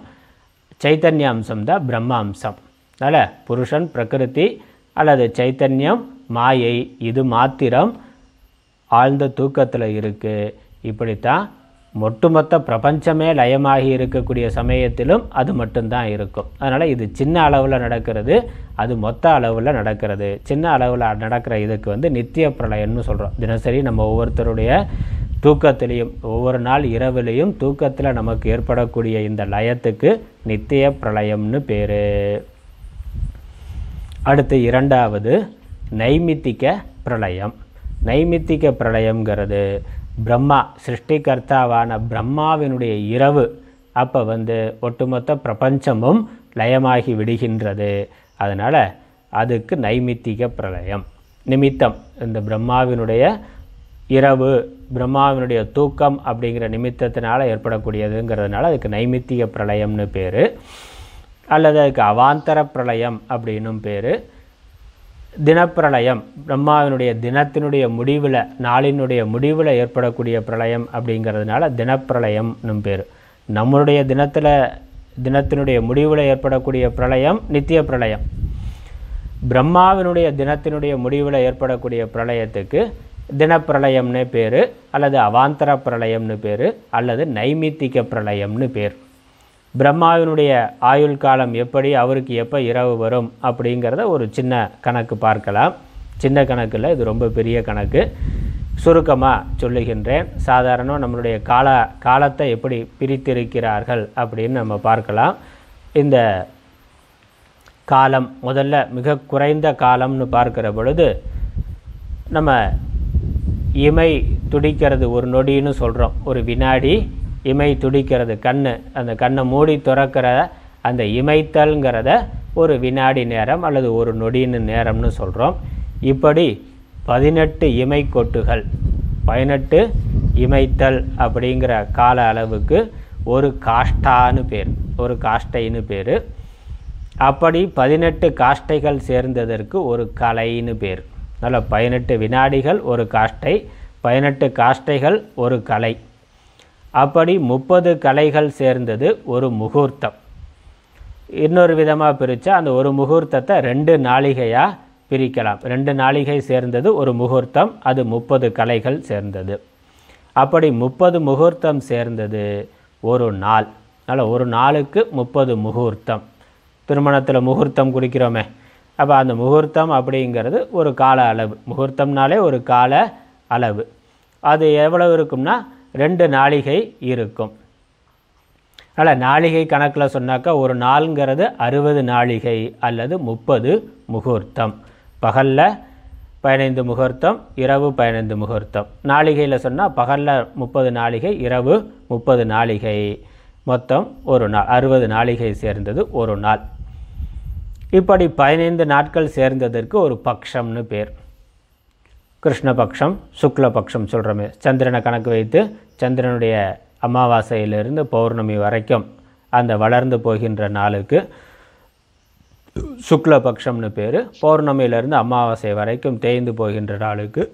சைத்தன்ய அம்சம் தான் பிரம்ம அம்சம் அதனால் புருஷன் பிரகிருதி அல்லது சைத்தன்யம் மாயை இது மாத்திரம் ஆழ்ந்த தூக்கத்தில் இருக்குது இப்படித்தான் ஒட்டுமொத்த பிரபஞ்சமே லயமாகி இருக்கக்கூடிய சமயத்திலும் அது மட்டும்தான் இருக்கும் அதனால் இது சின்ன அளவில் நடக்கிறது அது மொத்த அளவில் நடக்கிறது சின்ன அளவில் நடக்கிற இதுக்கு வந்து நித்திய பிரளயம்னு சொல்கிறோம் தினசரி நம்ம ஒவ்வொருத்தருடைய தூக்கத்திலையும் ஒவ்வொரு நாள் இரவுலேயும் தூக்கத்தில் நமக்கு ஏற்படக்கூடிய இந்த லயத்துக்கு நித்திய பிரளயம்னு பேர் அடுத்து இரண்டாவது நைமித்திக்க பிரளயம் நைமித்திக பிரளயங்கிறது பிரம்மா சிருஷ்டிகர்த்தாவான பிரம்மாவினுடைய இரவு அப்போ வந்து ஒட்டுமொத்த பிரபஞ்சமும் லயமாகி விடுகின்றது அதனால் அதுக்கு நைமித்திக பிரளயம் நிமித்தம் இந்த பிரம்மாவினுடைய இரவு பிரம்மாவினுடைய தூக்கம் அப்படிங்கிற நிமித்தத்தினால் ஏற்படக்கூடியதுங்கிறதுனால அதுக்கு நைமித்திக பிரளயம்னு பேர் அல்லது அதுக்கு அவாந்தர பிரளயம் அப்படின்னும் பேர் தினப்பிரளயம் பிரம்மாவினுடைய தினத்தினுடைய முடிவில் நாளினுடைய முடிவில் ஏற்படக்கூடிய பிரளயம் அப்படிங்கிறதுனால தினப்பிரளயம் நம் பேர் நம்மளுடைய தினத்தில் தினத்தினுடைய முடிவில் ஏற்படக்கூடிய பிரளயம் நித்திய பிரளயம் பிரம்மாவினுடைய தினத்தினுடைய முடிவில் ஏற்படக்கூடிய பிரளயத்துக்கு தினப்பிரளயம்னு பேர் அல்லது அவாந்தர பிரளயம்னு பேர் அல்லது நைமித்திக பிரளயம்னு பேர் பிரம்மாவினுடைய ஆயுள் காலம் எப்படி அவருக்கு எப்போ இரவு வரும் அப்படிங்கிறத ஒரு சின்ன கணக்கு பார்க்கலாம் சின்ன கணக்கில் இது ரொம்ப பெரிய கணக்கு சுருக்கமாக சொல்லுகின்றேன் சாதாரணம் நம்மளுடைய கால காலத்தை எப்படி பிரித்திருக்கிறார்கள் அப்படின்னு நம்ம பார்க்கலாம் இந்த காலம் முதல்ல மிக குறைந்த காலம்னு பார்க்குற பொழுது நம்ம இமை துடிக்கிறது ஒரு நொடின்னு சொல்கிறோம் ஒரு வினாடி இமை துடிக்கிறது கண்ணு அந்த கண்ணை மூடி துறக்கிற அந்த இமைத்தல்ங்கிறத ஒரு வினாடி நேரம் அல்லது ஒரு நொடின்னு நேரம்னு சொல்கிறோம் இப்படி பதினெட்டு இமை கொட்டுகள் பதினெட்டு இமைத்தல் அப்படிங்கிற கால அளவுக்கு ஒரு காஷ்டான்னு பேர் ஒரு காஷ்டைன்னு பேர் அப்படி பதினெட்டு காஷ்டைகள் சேர்ந்ததற்கு ஒரு கலைன்னு பேர் நல்ல பதினெட்டு வினாடிகள் ஒரு காஷ்டை பதினெட்டு காஷ்டைகள் ஒரு கலை அப்படி முப்பது கலைகள் சேர்ந்தது ஒரு முகூர்த்தம் இன்னொரு விதமாக பிரித்தா அந்த ஒரு முகூர்த்தத்தை ரெண்டு நாளிகையாக பிரிக்கலாம் ரெண்டு நாளிகை சேர்ந்தது ஒரு முகூர்த்தம் அது முப்பது கலைகள் சேர்ந்தது அப்படி முப்பது முகூர்த்தம் சேர்ந்தது ஒரு நாள் அதனால் ஒரு நாளுக்கு முப்பது முகூர்த்தம் திருமணத்தில் முகூர்த்தம் குடிக்கிறோமே அப்போ அந்த முகூர்த்தம் அப்படிங்கிறது ஒரு கால அளவு முகூர்த்தம்னாலே ஒரு கால அளவு அது எவ்வளவு இருக்கும்னா ரெண்டு நாளிகை இருக்கும் அதனால் நாளிகை கணக்கில் சொன்னாக்கா ஒரு நாளுங்கிறது அறுபது நாளிகை அல்லது முப்பது முகூர்த்தம் பகலில் பதினைந்து முகூர்த்தம் இரவு பதினைந்து முகூர்த்தம் நாளிகையில் சொன்னால் பகலில் முப்பது நாளிகை இரவு முப்பது நாளிகை மொத்தம் ஒரு நாள் அறுபது நாளிகை சேர்ந்தது ஒரு நாள் இப்படி பதினைந்து நாட்கள் சேர்ந்ததற்கு ஒரு பக்ஷம்னு பேர் கிருஷ்ணபக்ஷம் சுக்லபக்ஷம் சொல்கிறோமே சந்திரனை கணக்கு வைத்து சந்திரனுடைய அமாவாசையிலிருந்து பௌர்ணமி வரைக்கும் அந்த வளர்ந்து போகின்ற நாளுக்கு சுக்லபக்ஷம்னு பேர் பௌர்ணமியிலிருந்து அமாவாசை வரைக்கும் தேய்ந்து போகின்ற நாளுக்கு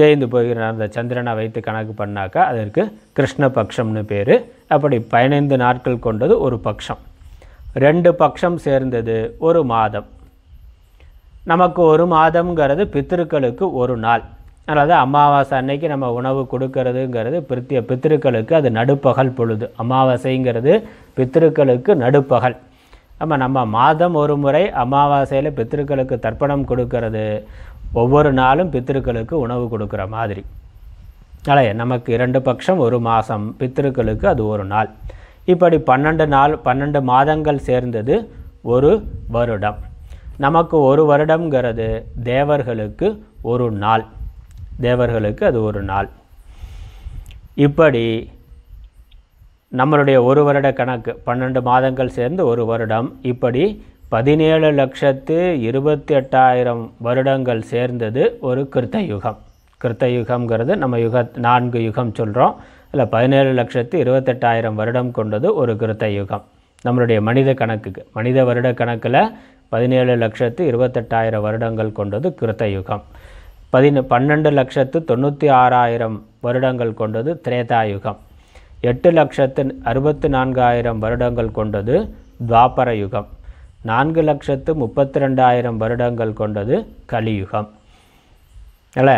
தேய்ந்து போகிற அந்த சந்திரனை வைத்து கணக்கு பண்ணாக்கா அதற்கு கிருஷ்ணபக்ஷம்னு பேர் அப்படி பதினைந்து நாட்கள் கொண்டது ஒரு பக்ஷம் ரெண்டு பக்ஷம் சேர்ந்தது ஒரு மாதம் நமக்கு ஒரு மாதம்ங்கிறது பித்திருக்களுக்கு ஒரு நாள் அதாவது அமாவாசை அன்னைக்கு நம்ம உணவு கொடுக்கறதுங்கிறது பிரித்திய பித்திருக்களுக்கு அது நடுப்பகல் பொழுது அமாவாசைங்கிறது பித்திருக்களுக்கு நடுப்பகல் நம்ம நம்ம மாதம் ஒரு முறை அமாவாசையில் பித்திருக்களுக்கு தர்ப்பணம் கொடுக்கறது ஒவ்வொரு நாளும் பித்திருக்களுக்கு உணவு கொடுக்குற மாதிரி அலைய நமக்கு இரண்டு பட்சம் ஒரு மாதம் பித்திருக்களுக்கு அது ஒரு நாள் இப்படி பன்னெண்டு நாள் பன்னெண்டு மாதங்கள் சேர்ந்தது ஒரு வருடம் நமக்கு ஒரு வருடம்ங்கிறது தேவர்களுக்கு ஒரு நாள் தேவர்களுக்கு அது ஒரு நாள் இப்படி நம்மளுடைய ஒரு வருட கணக்கு பன்னெண்டு மாதங்கள் சேர்ந்து ஒரு வருடம் இப்படி பதினேழு லட்சத்து இருபத்தி எட்டாயிரம் வருடங்கள் சேர்ந்தது ஒரு கிருத்த யுகம் கிருத்த யுகம்ங்கிறது நம்ம யுக நான்கு யுகம் சொல்கிறோம் இல்லை பதினேழு லட்சத்து இருபத்தெட்டாயிரம் வருடம் கொண்டது ஒரு கிருத்த யுகம் நம்மளுடைய மனித கணக்குக்கு மனித வருட கணக்கில் பதினேழு லட்சத்து இருபத்தெட்டாயிரம் வருடங்கள் கொண்டது யுகம் பதின பன்னெண்டு லட்சத்து தொண்ணூற்றி ஆறாயிரம் வருடங்கள் கொண்டது திரேதாயுகம் எட்டு லட்சத்து அறுபத்து நான்காயிரம் வருடங்கள் கொண்டது துவாபர யுகம் நான்கு லட்சத்து முப்பத்தி ரெண்டாயிரம் வருடங்கள் கொண்டது கலியுகம் இல்லை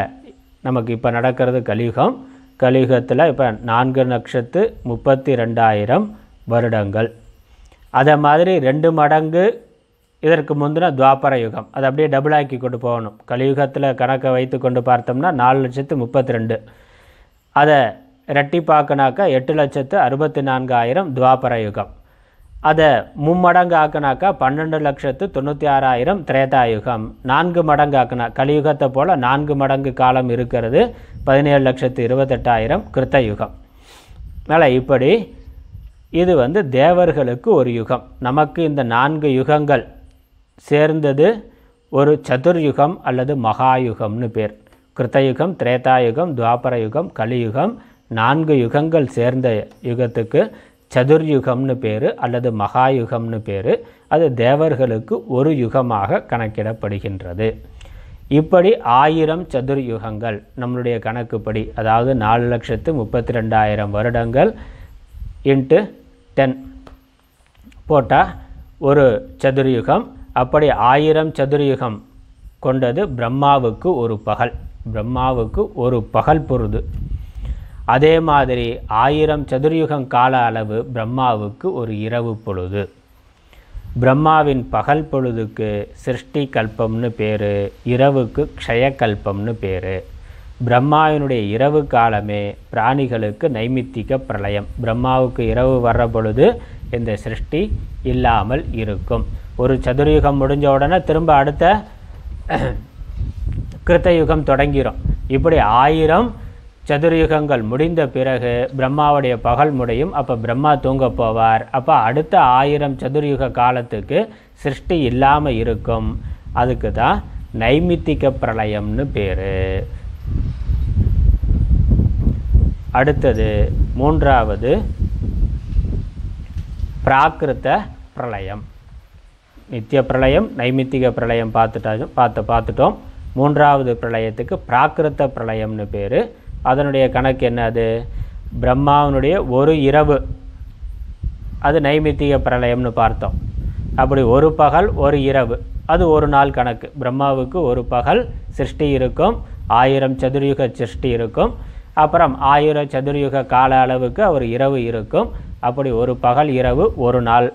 நமக்கு இப்போ நடக்கிறது கலியுகம் கலியுகத்தில் இப்போ நான்கு லட்சத்து முப்பத்தி ரெண்டாயிரம் வருடங்கள் அதை மாதிரி ரெண்டு மடங்கு இதற்கு முந்தின துவாபர யுகம் அதை அப்படியே டபுள் ஆக்கி கொண்டு போகணும் கலியுகத்தில் கணக்கை வைத்து கொண்டு பார்த்தோம்னா நாலு லட்சத்து முப்பத்தி ரெண்டு அதை ரெட்டிப்பாக்கினாக்கா எட்டு லட்சத்து அறுபத்தி நான்காயிரம் துவாபர யுகம் அதை மும்மடங்கு ஆக்கினாக்கா பன்னெண்டு லட்சத்து தொண்ணூற்றி ஆறாயிரம் திரேதாயுகம் நான்கு மடங்கு ஆக்கினா கலியுகத்தை போல் நான்கு மடங்கு காலம் இருக்கிறது பதினேழு லட்சத்து இருபத்தெட்டாயிரம் யுகம் மேலே இப்படி இது வந்து தேவர்களுக்கு ஒரு யுகம் நமக்கு இந்த நான்கு யுகங்கள் சேர்ந்தது ஒரு சதுர்யுகம் அல்லது மகாயுகம்னு பேர் கிருத்தயுகம் திரேதாயுகம் துவாபரயுகம் கலியுகம் நான்கு யுகங்கள் சேர்ந்த யுகத்துக்கு சதுர்யுகம்னு பேர் அல்லது மகாயுகம்னு பேர் அது தேவர்களுக்கு ஒரு யுகமாக கணக்கிடப்படுகின்றது இப்படி ஆயிரம் சதுர்யுகங்கள் நம்மளுடைய கணக்குப்படி அதாவது நாலு லட்சத்து முப்பத்தி ரெண்டாயிரம் வருடங்கள் இன்ட்டு டென் போட்டால் ஒரு சதுர்யுகம் அப்படி ஆயிரம் சதுரயுகம் கொண்டது பிரம்மாவுக்கு ஒரு பகல் பிரம்மாவுக்கு ஒரு பகல் பொருது அதே மாதிரி ஆயிரம் சதுர்யுகம் கால அளவு பிரம்மாவுக்கு ஒரு இரவு பொழுது பிரம்மாவின் பகல் பொழுதுக்கு சிருஷ்டி கல்பம்னு பேர் இரவுக்கு க்ஷயக்கல்பம்னு பேர் பிரம்மாவினுடைய இரவு காலமே பிராணிகளுக்கு நைமித்திக பிரளயம் பிரம்மாவுக்கு இரவு வர்ற பொழுது இந்த சிருஷ்டி இல்லாமல் இருக்கும் ஒரு சதுர்யுகம் முடிஞ்ச உடனே திரும்ப அடுத்த கிருத்தயுகம் தொடங்கிடும் இப்படி ஆயிரம் சதுர்யுகங்கள் முடிந்த பிறகு பிரம்மாவுடைய பகல் முடியும் அப்போ பிரம்மா தூங்க போவார் அப்போ அடுத்த ஆயிரம் சதுர்யுக காலத்துக்கு சிருஷ்டி இல்லாமல் இருக்கும் அதுக்கு தான் நைமித்திக பிரளயம்னு பேர் அடுத்தது மூன்றாவது பிராகிருத்த பிரளயம் நித்திய பிரளயம் நைமித்திக பிரளயம் பார்த்துட்டாச்சும் பார்த்து பார்த்துட்டோம் மூன்றாவது பிரளயத்துக்கு பிராகிருத்த பிரளயம்னு பேர் அதனுடைய கணக்கு என்னது பிரம்மாவனுடைய ஒரு இரவு அது நைமித்திக பிரளயம்னு பார்த்தோம் அப்படி ஒரு பகல் ஒரு இரவு அது ஒரு நாள் கணக்கு பிரம்மாவுக்கு ஒரு பகல் சிருஷ்டி இருக்கும் ஆயிரம் சதுர்யுக சிருஷ்டி இருக்கும் அப்புறம் ஆயிரம் சதுர்யுக கால அளவுக்கு அவர் இரவு இருக்கும் அப்படி ஒரு பகல் இரவு ஒரு நாள்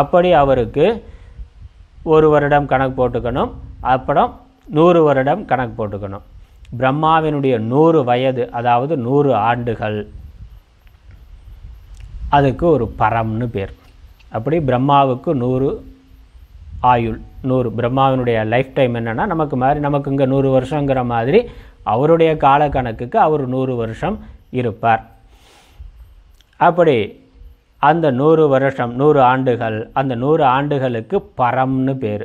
அப்படி அவருக்கு ஒரு வருடம் கணக்கு போட்டுக்கணும் அப்புறம் நூறு வருடம் கணக்கு போட்டுக்கணும் பிரம்மாவினுடைய நூறு வயது அதாவது நூறு ஆண்டுகள் அதுக்கு ஒரு பரம்னு பேர் அப்படி பிரம்மாவுக்கு நூறு ஆயுள் நூறு பிரம்மாவினுடைய லைஃப் டைம் என்னென்னா நமக்கு மாதிரி நமக்கு இங்கே நூறு வருஷங்கிற மாதிரி அவருடைய கால கணக்குக்கு அவர் நூறு வருஷம் இருப்பார் அப்படி அந்த நூறு வருஷம் நூறு ஆண்டுகள் அந்த நூறு ஆண்டுகளுக்கு பரம்னு பேர்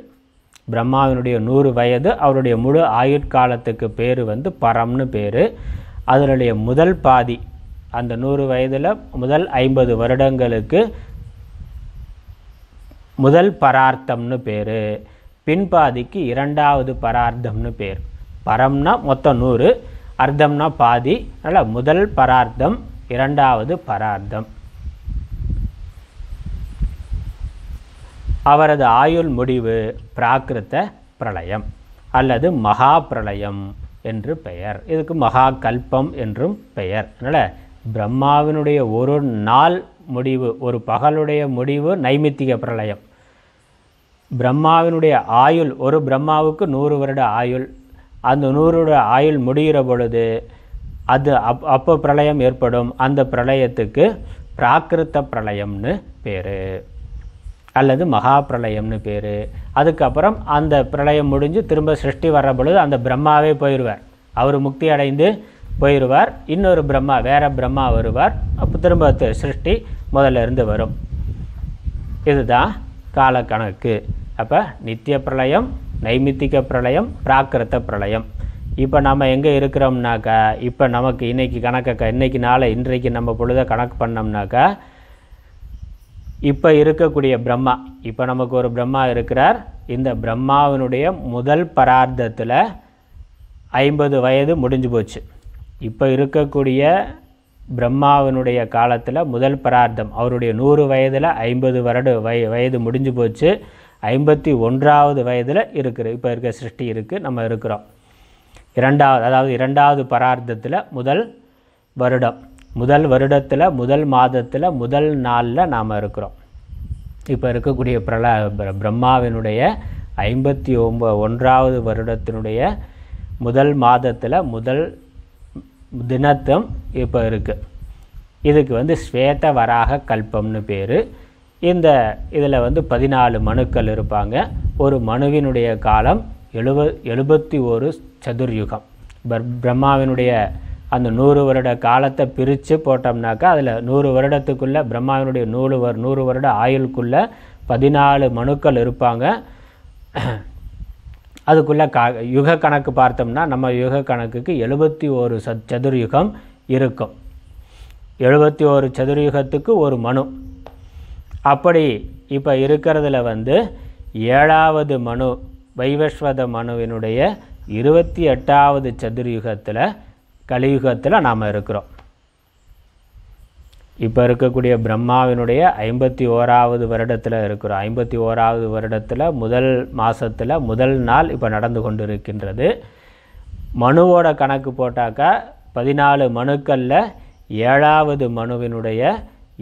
பிரம்மாவினுடைய நூறு வயது அவருடைய முழு ஆயுட்காலத்துக்கு பேர் வந்து பரம்னு பேர் அதனுடைய முதல் பாதி அந்த நூறு வயதில் முதல் ஐம்பது வருடங்களுக்கு முதல் பரார்த்தம்னு பேர் பின்பாதிக்கு இரண்டாவது பரார்த்தம்னு பேர் பரம்னா மொத்தம் நூறு அர்த்தம்னா பாதி அதனால் முதல் பரார்த்தம் இரண்டாவது பரார்த்தம் அவரது ஆயுள் முடிவு பிராகிருத்த பிரளயம் அல்லது மகா பிரளயம் என்று பெயர் இதுக்கு மகா கல்பம் என்றும் பெயர் அதனால் பிரம்மாவினுடைய ஒரு நாள் முடிவு ஒரு பகலுடைய முடிவு நைமித்திக பிரளயம் பிரம்மாவினுடைய ஆயுள் ஒரு பிரம்மாவுக்கு நூறு வருட ஆயுள் அந்த நூறு வருட ஆயுள் முடிகிற பொழுது அது அப் அப்போ பிரளயம் ஏற்படும் அந்த பிரளயத்துக்கு பிராகிருத்த பிரளயம்னு பேர் அல்லது மகா பிரளயம்னு பேர் அதுக்கப்புறம் அந்த பிரளயம் முடிஞ்சு திரும்ப சிருஷ்டி வர்ற பொழுது அந்த பிரம்மாவே போயிடுவார் அவர் முக்தி அடைந்து போயிடுவார் இன்னொரு பிரம்மா வேறு பிரம்மா வருவார் அப்போ திரும்ப சிருஷ்டி முதல்ல இருந்து வரும் இதுதான் காலக்கணக்கு அப்போ நித்திய பிரளயம் நைமித்திக பிரளயம் பிராக்கிருத்த பிரளயம் இப்போ நம்ம எங்கே இருக்கிறோம்னாக்கா இப்போ நமக்கு இன்றைக்கி கணக்கை இன்றைக்கி நாளை இன்றைக்கு நம்ம பொழுத கணக்கு பண்ணோம்னாக்கா இப்போ இருக்கக்கூடிய பிரம்மா இப்போ நமக்கு ஒரு பிரம்மா இருக்கிறார் இந்த பிரம்மாவினுடைய முதல் பரார்த்தத்தில் ஐம்பது வயது முடிஞ்சு போச்சு இப்போ இருக்கக்கூடிய பிரம்மாவினுடைய காலத்தில் முதல் பரார்த்தம் அவருடைய நூறு வயதில் ஐம்பது வருட வய வயது முடிஞ்சு போச்சு ஐம்பத்தி ஒன்றாவது வயதில் இருக்கிற இப்போ இருக்கிற சிருஷ்டி இருக்குது நம்ம இருக்கிறோம் இரண்டாவது அதாவது இரண்டாவது பரார்த்தத்தில் முதல் வருடம் முதல் வருடத்தில் முதல் மாதத்தில் முதல் நாளில் நாம் இருக்கிறோம் இப்போ இருக்கக்கூடிய பிரல பிரம்மாவினுடைய ஐம்பத்தி ஒம்ப ஒன்றாவது வருடத்தினுடைய முதல் மாதத்தில் முதல் தினத்தம் இப்போ இருக்குது இதுக்கு வந்து ஸ்வேத வராக கல்பம்னு பேர் இந்த இதில் வந்து பதினாலு மனுக்கள் இருப்பாங்க ஒரு மனுவினுடைய காலம் எழுப எழுபத்தி ஒரு சதுர்யுகம் பிரம்மாவினுடைய அந்த நூறு வருட காலத்தை பிரித்து போட்டோம்னாக்கா அதில் நூறு வருடத்துக்குள்ளே பிரம்மாவினுடைய நூறு வரு நூறு வருட ஆயுளுக்குள்ளே பதினாலு மனுக்கள் இருப்பாங்க அதுக்குள்ளே கா யுக கணக்கு பார்த்தோம்னா நம்ம யுக கணக்குக்கு எழுபத்தி ஒரு சத் சதுர்யுகம் இருக்கும் எழுபத்தி ஒரு சதுர்யுகத்துக்கு ஒரு மனு அப்படி இப்போ இருக்கிறதுல வந்து ஏழாவது மனு வைவஸ்வத மனுவினுடைய இருபத்தி எட்டாவது சதுர்யுகத்தில் கலியுகத்தில் நாம் இருக்கிறோம் இப்போ இருக்கக்கூடிய பிரம்மாவினுடைய ஐம்பத்தி ஓராவது வருடத்தில் இருக்கிறோம் ஐம்பத்தி ஓராவது வருடத்தில் முதல் மாதத்தில் முதல் நாள் இப்போ நடந்து கொண்டு இருக்கின்றது மனுவோட கணக்கு போட்டாக்கா பதினாலு மனுக்களில் ஏழாவது மனுவினுடைய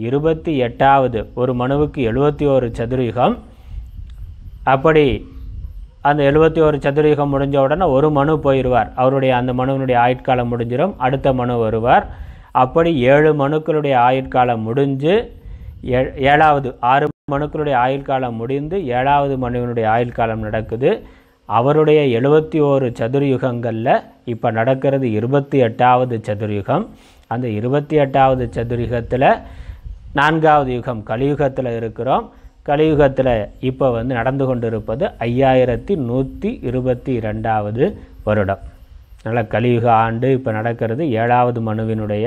இருபத்தி எட்டாவது ஒரு மனுவுக்கு எழுபத்தி ஒரு சதுரீகம் அப்படி அந்த எழுபத்தி ஒரு சதுரீகம் முடிஞ்ச உடனே ஒரு மனு போயிடுவார் அவருடைய அந்த மனுவினுடைய ஆயுட்காலம் முடிஞ்சிடும் அடுத்த மனு வருவார் அப்படி ஏழு மனுக்களுடைய ஆயுட்காலம் முடிஞ்சு ஏழாவது ஆறு மனுக்களுடைய ஆயுட்காலம் முடிந்து ஏழாவது மனுவினுடைய ஆயுட்காலம் நடக்குது அவருடைய எழுபத்தி ஓரு சதுர்யுகங்களில் இப்போ நடக்கிறது இருபத்தி எட்டாவது சதுர்யுகம் அந்த இருபத்தி எட்டாவது சதுர்யுகத்தில் நான்காவது யுகம் கலியுகத்தில் இருக்கிறோம் கலியுகத்தில் இப்போ வந்து நடந்து கொண்டிருப்பது ஐயாயிரத்தி நூற்றி இருபத்தி ரெண்டாவது வருடம் நல்ல கலியுக ஆண்டு இப்போ நடக்கிறது ஏழாவது மனுவினுடைய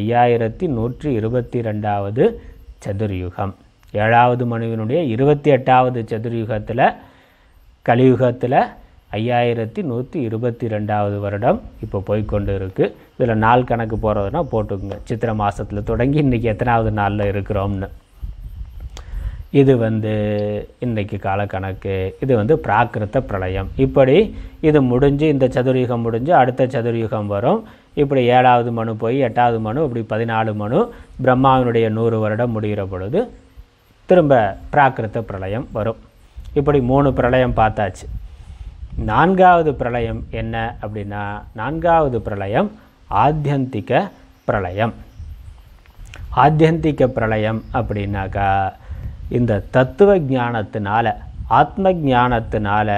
ஐயாயிரத்தி நூற்றி இருபத்தி ரெண்டாவது சதுர்யுகம் ஏழாவது மனுவினுடைய இருபத்தி எட்டாவது சதுர்யுகத்தில் கலியுகத்தில் ஐயாயிரத்தி நூற்றி இருபத்தி ரெண்டாவது வருடம் இப்போ போய்கொண்டு இருக்குது இதில் நாள் கணக்கு போகிறதுனா போட்டுக்குங்க சித்திரை மாதத்தில் தொடங்கி இன்றைக்கி எத்தனாவது நாளில் இருக்கிறோம்னு இது வந்து இன்றைக்கு காலக்கணக்கு இது வந்து பிராகிருத்த பிரளயம் இப்படி இது முடிஞ்சு இந்த சதுர்யுகம் முடிஞ்சு அடுத்த சதுர்யுகம் வரும் இப்படி ஏழாவது மனு போய் எட்டாவது மனு இப்படி பதினாலு மனு பிரம்மாவினுடைய நூறு வருடம் முடிகிற பொழுது திரும்ப பிராகிருத்த பிரளயம் வரும் இப்படி மூணு பிரளயம் பார்த்தாச்சு நான்காவது பிரளயம் என்ன அப்படின்னா நான்காவது பிரளயம் ஆத்தியந்திக பிரளயம் ஆத்தியந்திக பிரளயம் அப்படின்னாக்கா இந்த தத்துவ ஞானத்தினால ஆத்ம ஞானத்தினால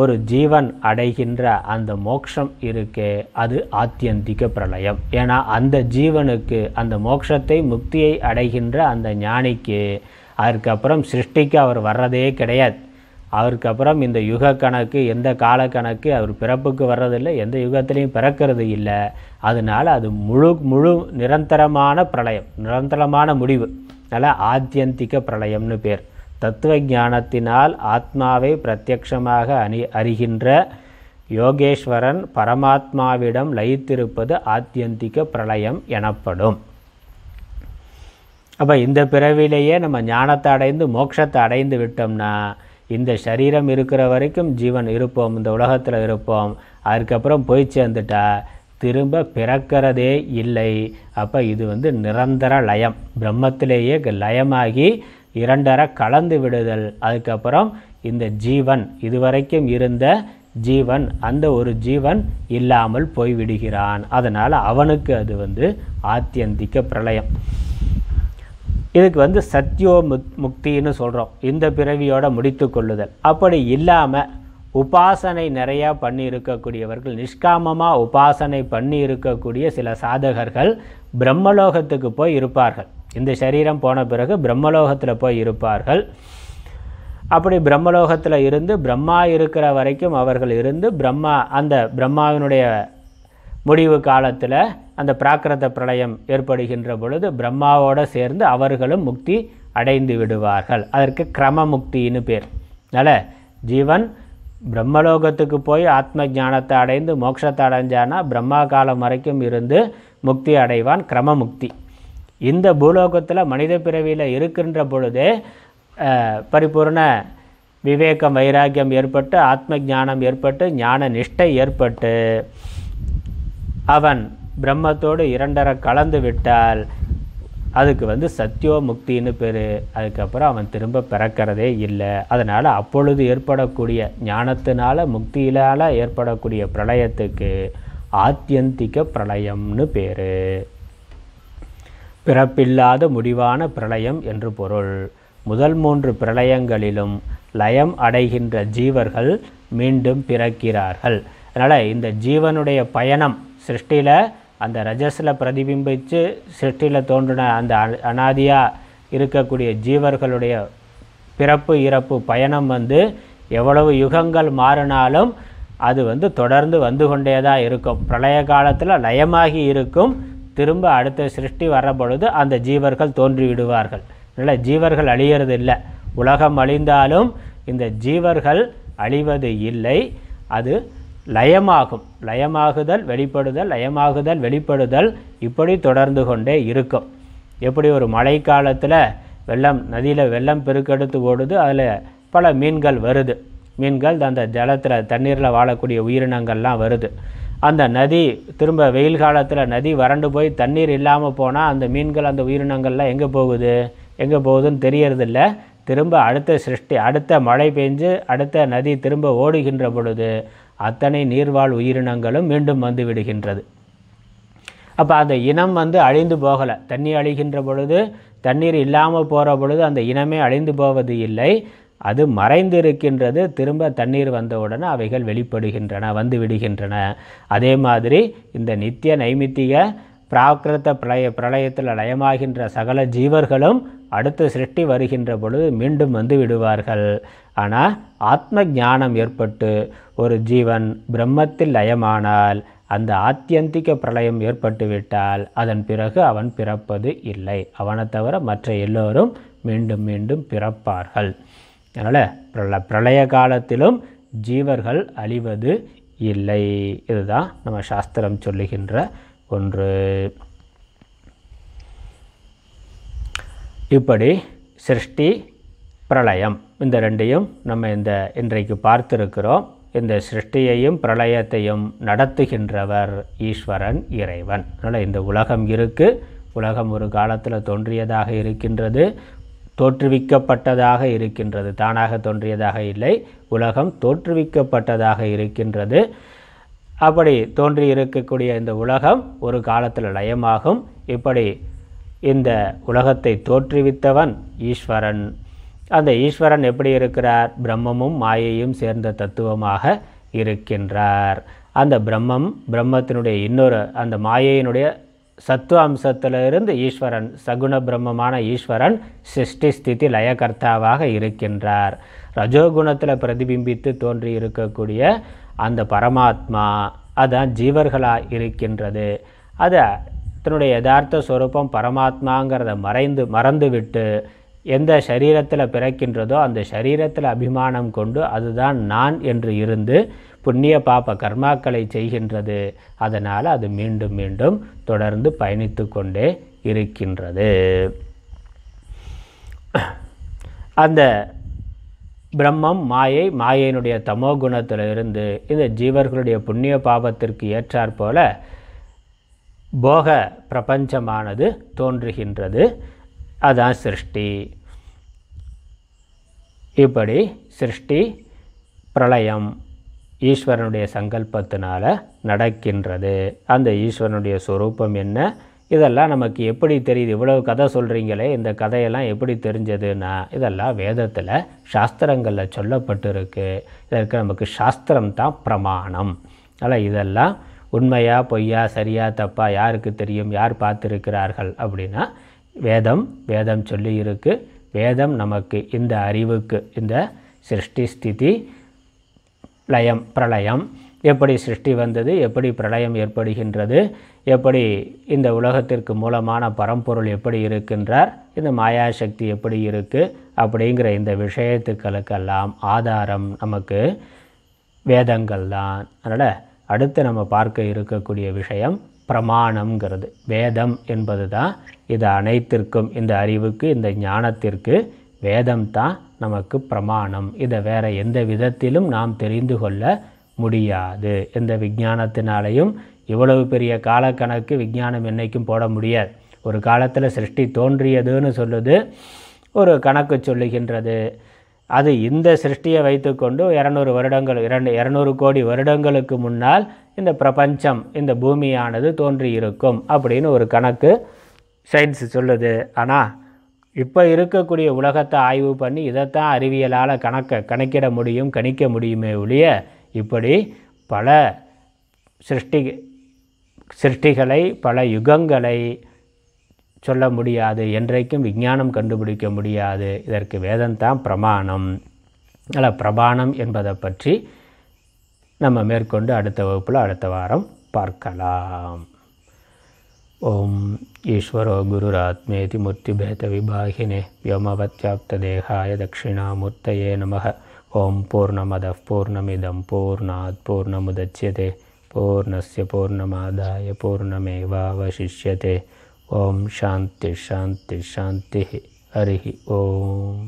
ஒரு ஜீவன் அடைகின்ற அந்த மோக்ஷம் இருக்கே அது ஆத்தியந்திக பிரளயம் ஏன்னா அந்த ஜீவனுக்கு அந்த மோக்ஷத்தை முக்தியை அடைகின்ற அந்த ஞானிக்கு அதுக்கப்புறம் சிருஷ்டிக்கு அவர் வர்றதே கிடையாது அவருக்கு அப்புறம் இந்த யுக கணக்கு எந்த கால கணக்கு அவர் பிறப்புக்கு வர்றதில்லை எந்த யுகத்திலையும் பிறக்கிறது இல்லை அதனால் அது முழு முழு நிரந்தரமான பிரளயம் நிரந்தரமான முடிவு அதனால் ஆத்தியந்திக பிரளயம்னு பேர் தத்துவ ஞானத்தினால் ஆத்மாவை பிரத்யக்ஷமாக அணி அறிகின்ற யோகேஸ்வரன் பரமாத்மாவிடம் லயித்திருப்பது ஆத்தியந்திக பிரளயம் எனப்படும் அப்போ இந்த பிறவிலேயே நம்ம ஞானத்தை அடைந்து மோட்சத்தை அடைந்து விட்டோம்னா இந்த சரீரம் இருக்கிற வரைக்கும் ஜீவன் இருப்போம் இந்த உலகத்தில் இருப்போம் அதுக்கப்புறம் போய் சேர்ந்துட்டா திரும்ப பிறக்கிறதே இல்லை அப்போ இது வந்து நிரந்தர லயம் பிரம்மத்திலேயே லயமாகி இரண்டரை கலந்து விடுதல் அதுக்கப்புறம் இந்த ஜீவன் இதுவரைக்கும் இருந்த ஜீவன் அந்த ஒரு ஜீவன் இல்லாமல் போய்விடுகிறான் அதனால் அவனுக்கு அது வந்து ஆத்தியந்திக்க பிரளயம் இதுக்கு வந்து சத்யோ முக் முக்தின்னு சொல்கிறோம் இந்த பிறவியோட முடித்து கொள்ளுதல் அப்படி இல்லாமல் உபாசனை நிறையா பண்ணி இருக்கக்கூடியவர்கள் நிஷ்காமமாக உபாசனை பண்ணி இருக்கக்கூடிய சில சாதகர்கள் பிரம்மலோகத்துக்கு போய் இருப்பார்கள் இந்த சரீரம் போன பிறகு பிரம்மலோகத்தில் போய் இருப்பார்கள் அப்படி பிரம்மலோகத்தில் இருந்து பிரம்மா இருக்கிற வரைக்கும் அவர்கள் இருந்து பிரம்மா அந்த பிரம்மாவினுடைய முடிவு காலத்தில் அந்த பிராக்கிரத பிரளயம் ஏற்படுகின்ற பொழுது பிரம்மாவோடு சேர்ந்து அவர்களும் முக்தி அடைந்து விடுவார்கள் அதற்கு கிரம முக்தின்னு பேர் அதனால் ஜீவன் பிரம்மலோகத்துக்கு போய் ஆத்ம ஞானத்தை அடைந்து மோட்சத்தை அடைஞ்சானா பிரம்மா காலம் வரைக்கும் இருந்து முக்தி அடைவான் கிரமமுக்தி இந்த பூலோகத்தில் மனித பிறவியில் இருக்கின்ற பொழுதே பரிபூர்ண விவேகம் வைராக்கியம் ஏற்பட்டு ஆத்ம ஞானம் ஏற்பட்டு ஞான நிஷ்டை ஏற்பட்டு அவன் பிரம்மத்தோடு இரண்டரை கலந்து விட்டால் அதுக்கு வந்து சத்யோ முக்தின்னு பேர் அதுக்கப்புறம் அவன் திரும்ப பிறக்கிறதே இல்லை அதனால் அப்பொழுது ஏற்படக்கூடிய ஞானத்தினால் முக்தியிலால் ஏற்படக்கூடிய பிரளயத்துக்கு ஆத்தியந்திக பிரளயம்னு பேர் பிறப்பில்லாத முடிவான பிரளயம் என்று பொருள் முதல் மூன்று பிரளயங்களிலும் லயம் அடைகின்ற ஜீவர்கள் மீண்டும் பிறக்கிறார்கள் அதனால் இந்த ஜீவனுடைய பயணம் சிருஷ்டியில் அந்த ரஜஸில் பிரதிபிம்பித்து சிருஷ்டியில் தோன்றின அந்த அனாதியாக இருக்கக்கூடிய ஜீவர்களுடைய பிறப்பு இறப்பு பயணம் வந்து எவ்வளவு யுகங்கள் மாறினாலும் அது வந்து தொடர்ந்து வந்து கொண்டே தான் இருக்கும் பிரளய காலத்தில் லயமாகி இருக்கும் திரும்ப அடுத்த சிருஷ்டி பொழுது அந்த ஜீவர்கள் தோன்றிவிடுவார்கள் இல்லை ஜீவர்கள் அழியறது இல்லை உலகம் அழிந்தாலும் இந்த ஜீவர்கள் அழிவது இல்லை அது லயமாகும் லயமாகுதல் வெளிப்படுதல் லயமாகுதல் வெளிப்படுதல் இப்படி தொடர்ந்து கொண்டே இருக்கும் எப்படி ஒரு மழை காலத்தில் வெள்ளம் நதியில் வெள்ளம் பெருக்கெடுத்து ஓடுது அதில் பல மீன்கள் வருது மீன்கள் அந்த ஜலத்தில் தண்ணீரில் வாழக்கூடிய உயிரினங்கள்லாம் வருது அந்த நதி திரும்ப வெயில் காலத்தில் நதி வறண்டு போய் தண்ணீர் இல்லாமல் போனால் அந்த மீன்கள் அந்த உயிரினங்கள்லாம் எங்கே போகுது எங்கே போகுதுன்னு தெரியறதில்ல திரும்ப அடுத்த சிருஷ்டி அடுத்த மழை பெஞ்சு அடுத்த நதி திரும்ப ஓடுகின்ற பொழுது அத்தனை நீர்வாழ் உயிரினங்களும் மீண்டும் வந்து விடுகின்றது அப்போ அந்த இனம் வந்து அழிந்து போகலை தண்ணி அழிகின்ற பொழுது தண்ணீர் இல்லாமல் போகிற பொழுது அந்த இனமே அழிந்து போவது இல்லை அது மறைந்திருக்கின்றது திரும்ப தண்ணீர் வந்தவுடன் அவைகள் வெளிப்படுகின்றன வந்து விடுகின்றன அதே மாதிரி இந்த நித்திய நைமித்திக பிராகிருத்த பிரளய பிரளயத்தில் லயமாகின்ற சகல ஜீவர்களும் அடுத்த சிருஷ்டி வருகின்ற பொழுது மீண்டும் வந்து விடுவார்கள் ஆனால் ஆத்ம ஞானம் ஏற்பட்டு ஒரு ஜீவன் பிரம்மத்தில் லயமானால் அந்த ஆத்தியந்திக பிரளயம் ஏற்பட்டுவிட்டால் அதன் பிறகு அவன் பிறப்பது இல்லை அவனை தவிர மற்ற எல்லோரும் மீண்டும் மீண்டும் பிறப்பார்கள் அதனால் பிரள பிரளய காலத்திலும் ஜீவர்கள் அழிவது இல்லை இதுதான் நம்ம சாஸ்திரம் சொல்லுகின்ற ஒன்று இப்படி சிருஷ்டி பிரளயம் இந்த ரெண்டையும் நம்ம இந்த இன்றைக்கு பார்த்திருக்கிறோம் இந்த சிருஷ்டியையும் பிரளயத்தையும் நடத்துகின்றவர் ஈஸ்வரன் இறைவன் அதனால் இந்த உலகம் இருக்குது உலகம் ஒரு காலத்தில் தோன்றியதாக இருக்கின்றது தோற்றுவிக்கப்பட்டதாக இருக்கின்றது தானாக தோன்றியதாக இல்லை உலகம் தோற்றுவிக்கப்பட்டதாக இருக்கின்றது அப்படி தோன்றி இருக்கக்கூடிய இந்த உலகம் ஒரு காலத்தில் லயமாகும் இப்படி இந்த உலகத்தை தோற்றுவித்தவன் ஈஸ்வரன் அந்த ஈஸ்வரன் எப்படி இருக்கிறார் பிரம்மமும் மாயையும் சேர்ந்த தத்துவமாக இருக்கின்றார் அந்த பிரம்மம் பிரம்மத்தினுடைய இன்னொரு அந்த மாயையினுடைய சத்துவ அம்சத்திலிருந்து ஈஸ்வரன் சகுண பிரம்மமான ஈஸ்வரன் சிருஷ்டி ஸ்திதி லயகர்த்தாவாக இருக்கின்றார் ரஜோகுணத்தில் பிரதிபிம்பித்து தோன்றி இருக்கக்கூடிய அந்த பரமாத்மா அதான் ஜீவர்களாக இருக்கின்றது அதை தன்னுடைய யதார்த்த ஸ்வரூபம் பரமாத்மாங்கிறத மறைந்து மறந்துவிட்டு எந்த சரீரத்தில் பிறக்கின்றதோ அந்த சரீரத்தில் அபிமானம் கொண்டு அதுதான் நான் என்று இருந்து புண்ணிய பாப கர்மாக்களை செய்கின்றது அதனால் அது மீண்டும் மீண்டும் தொடர்ந்து பயணித்து கொண்டே இருக்கின்றது அந்த பிரம்மம் மாயை மாயையினுடைய தமோ குணத்திலிருந்து இந்த ஜீவர்களுடைய புண்ணிய பாபத்திற்கு ஏற்றாற்போல போக பிரபஞ்சமானது தோன்றுகின்றது அதுதான் சிருஷ்டி இப்படி சிருஷ்டி பிரளயம் ஈஸ்வரனுடைய சங்கல்பத்தினால் நடக்கின்றது அந்த ஈஸ்வரனுடைய சுரூபம் என்ன இதெல்லாம் நமக்கு எப்படி தெரியுது இவ்வளவு கதை சொல்கிறீங்களே இந்த கதையெல்லாம் எப்படி தெரிஞ்சதுன்னா இதெல்லாம் வேதத்தில் சாஸ்திரங்களில் சொல்லப்பட்டிருக்கு இதற்கு நமக்கு சாஸ்திரம் தான் பிரமாணம் அதனால் இதெல்லாம் உண்மையாக பொய்யா சரியா தப்பா யாருக்கு தெரியும் யார் பார்த்துருக்கிறார்கள் அப்படின்னா வேதம் வேதம் சொல்லி இருக்கு வேதம் நமக்கு இந்த அறிவுக்கு இந்த சிருஷ்டி ஸ்திதி லயம் பிரளயம் எப்படி சிருஷ்டி வந்தது எப்படி பிரளயம் ஏற்படுகின்றது எப்படி இந்த உலகத்திற்கு மூலமான பரம்பொருள் எப்படி இருக்கின்றார் இந்த மாயாசக்தி எப்படி இருக்குது அப்படிங்கிற இந்த விஷயத்துக்களுக்கெல்லாம் ஆதாரம் நமக்கு வேதங்கள் தான் அதனால் அடுத்து நம்ம பார்க்க இருக்கக்கூடிய விஷயம் பிரமாணம்ங்கிறது வேதம் என்பது தான் இது அனைத்திற்கும் இந்த அறிவுக்கு இந்த ஞானத்திற்கு வேதம் தான் நமக்கு பிரமாணம் இதை வேறு எந்த விதத்திலும் நாம் தெரிந்து கொள்ள முடியாது இந்த விஞ்ஞானத்தினாலையும் இவ்வளவு பெரிய காலக்கணக்கு விஞ்ஞானம் என்னைக்கும் போட முடியாது ஒரு காலத்தில் சிருஷ்டி தோன்றியதுன்னு சொல்லுது ஒரு கணக்கு சொல்லுகின்றது அது இந்த சிருஷ்டியை வைத்துக்கொண்டு இரநூறு வருடங்கள் இரண்டு இரநூறு கோடி வருடங்களுக்கு முன்னால் இந்த பிரபஞ்சம் இந்த பூமியானது தோன்றியிருக்கும் அப்படின்னு ஒரு கணக்கு சயின்ஸ் சொல்லுது ஆனால் இப்போ இருக்கக்கூடிய உலகத்தை ஆய்வு பண்ணி இதைத்தான் அறிவியலால் கணக்க கணக்கிட முடியும் கணிக்க முடியுமே ஒழிய இப்படி பல சிருஷ்டி சிருஷ்டிகளை பல யுகங்களை சொல்ல முடியாது என்றைக்கும் விஞ்ஞானம் கண்டுபிடிக்க முடியாது இதற்கு வேதம்தான் பிரமாணம் அல்ல பிரமாணம் என்பதை பற்றி நம்ம மேற்கொண்டு அடுத்த வகுப்பில் அடுத்த வாரம் பார்க்கலாம் ஓம் ஈஸ்வரோ குருராத்மேதி மூர்த்தி பேத விபாகினே வியோமவத்யாப்தேகாய தட்சிணாமூர்த்தயே நம ஓம் பூர்ணமத பூர்ணமிதம் பூர்ணாத் பூர்ணமுதட்சியதே பூர்ணஸ்ய பூர்ணமாதாய பூர்ணமேவாவசிஷ்யதே ஓம் சாந்தி ஷாந்தி ஷாந்தி ஹரி ஓம்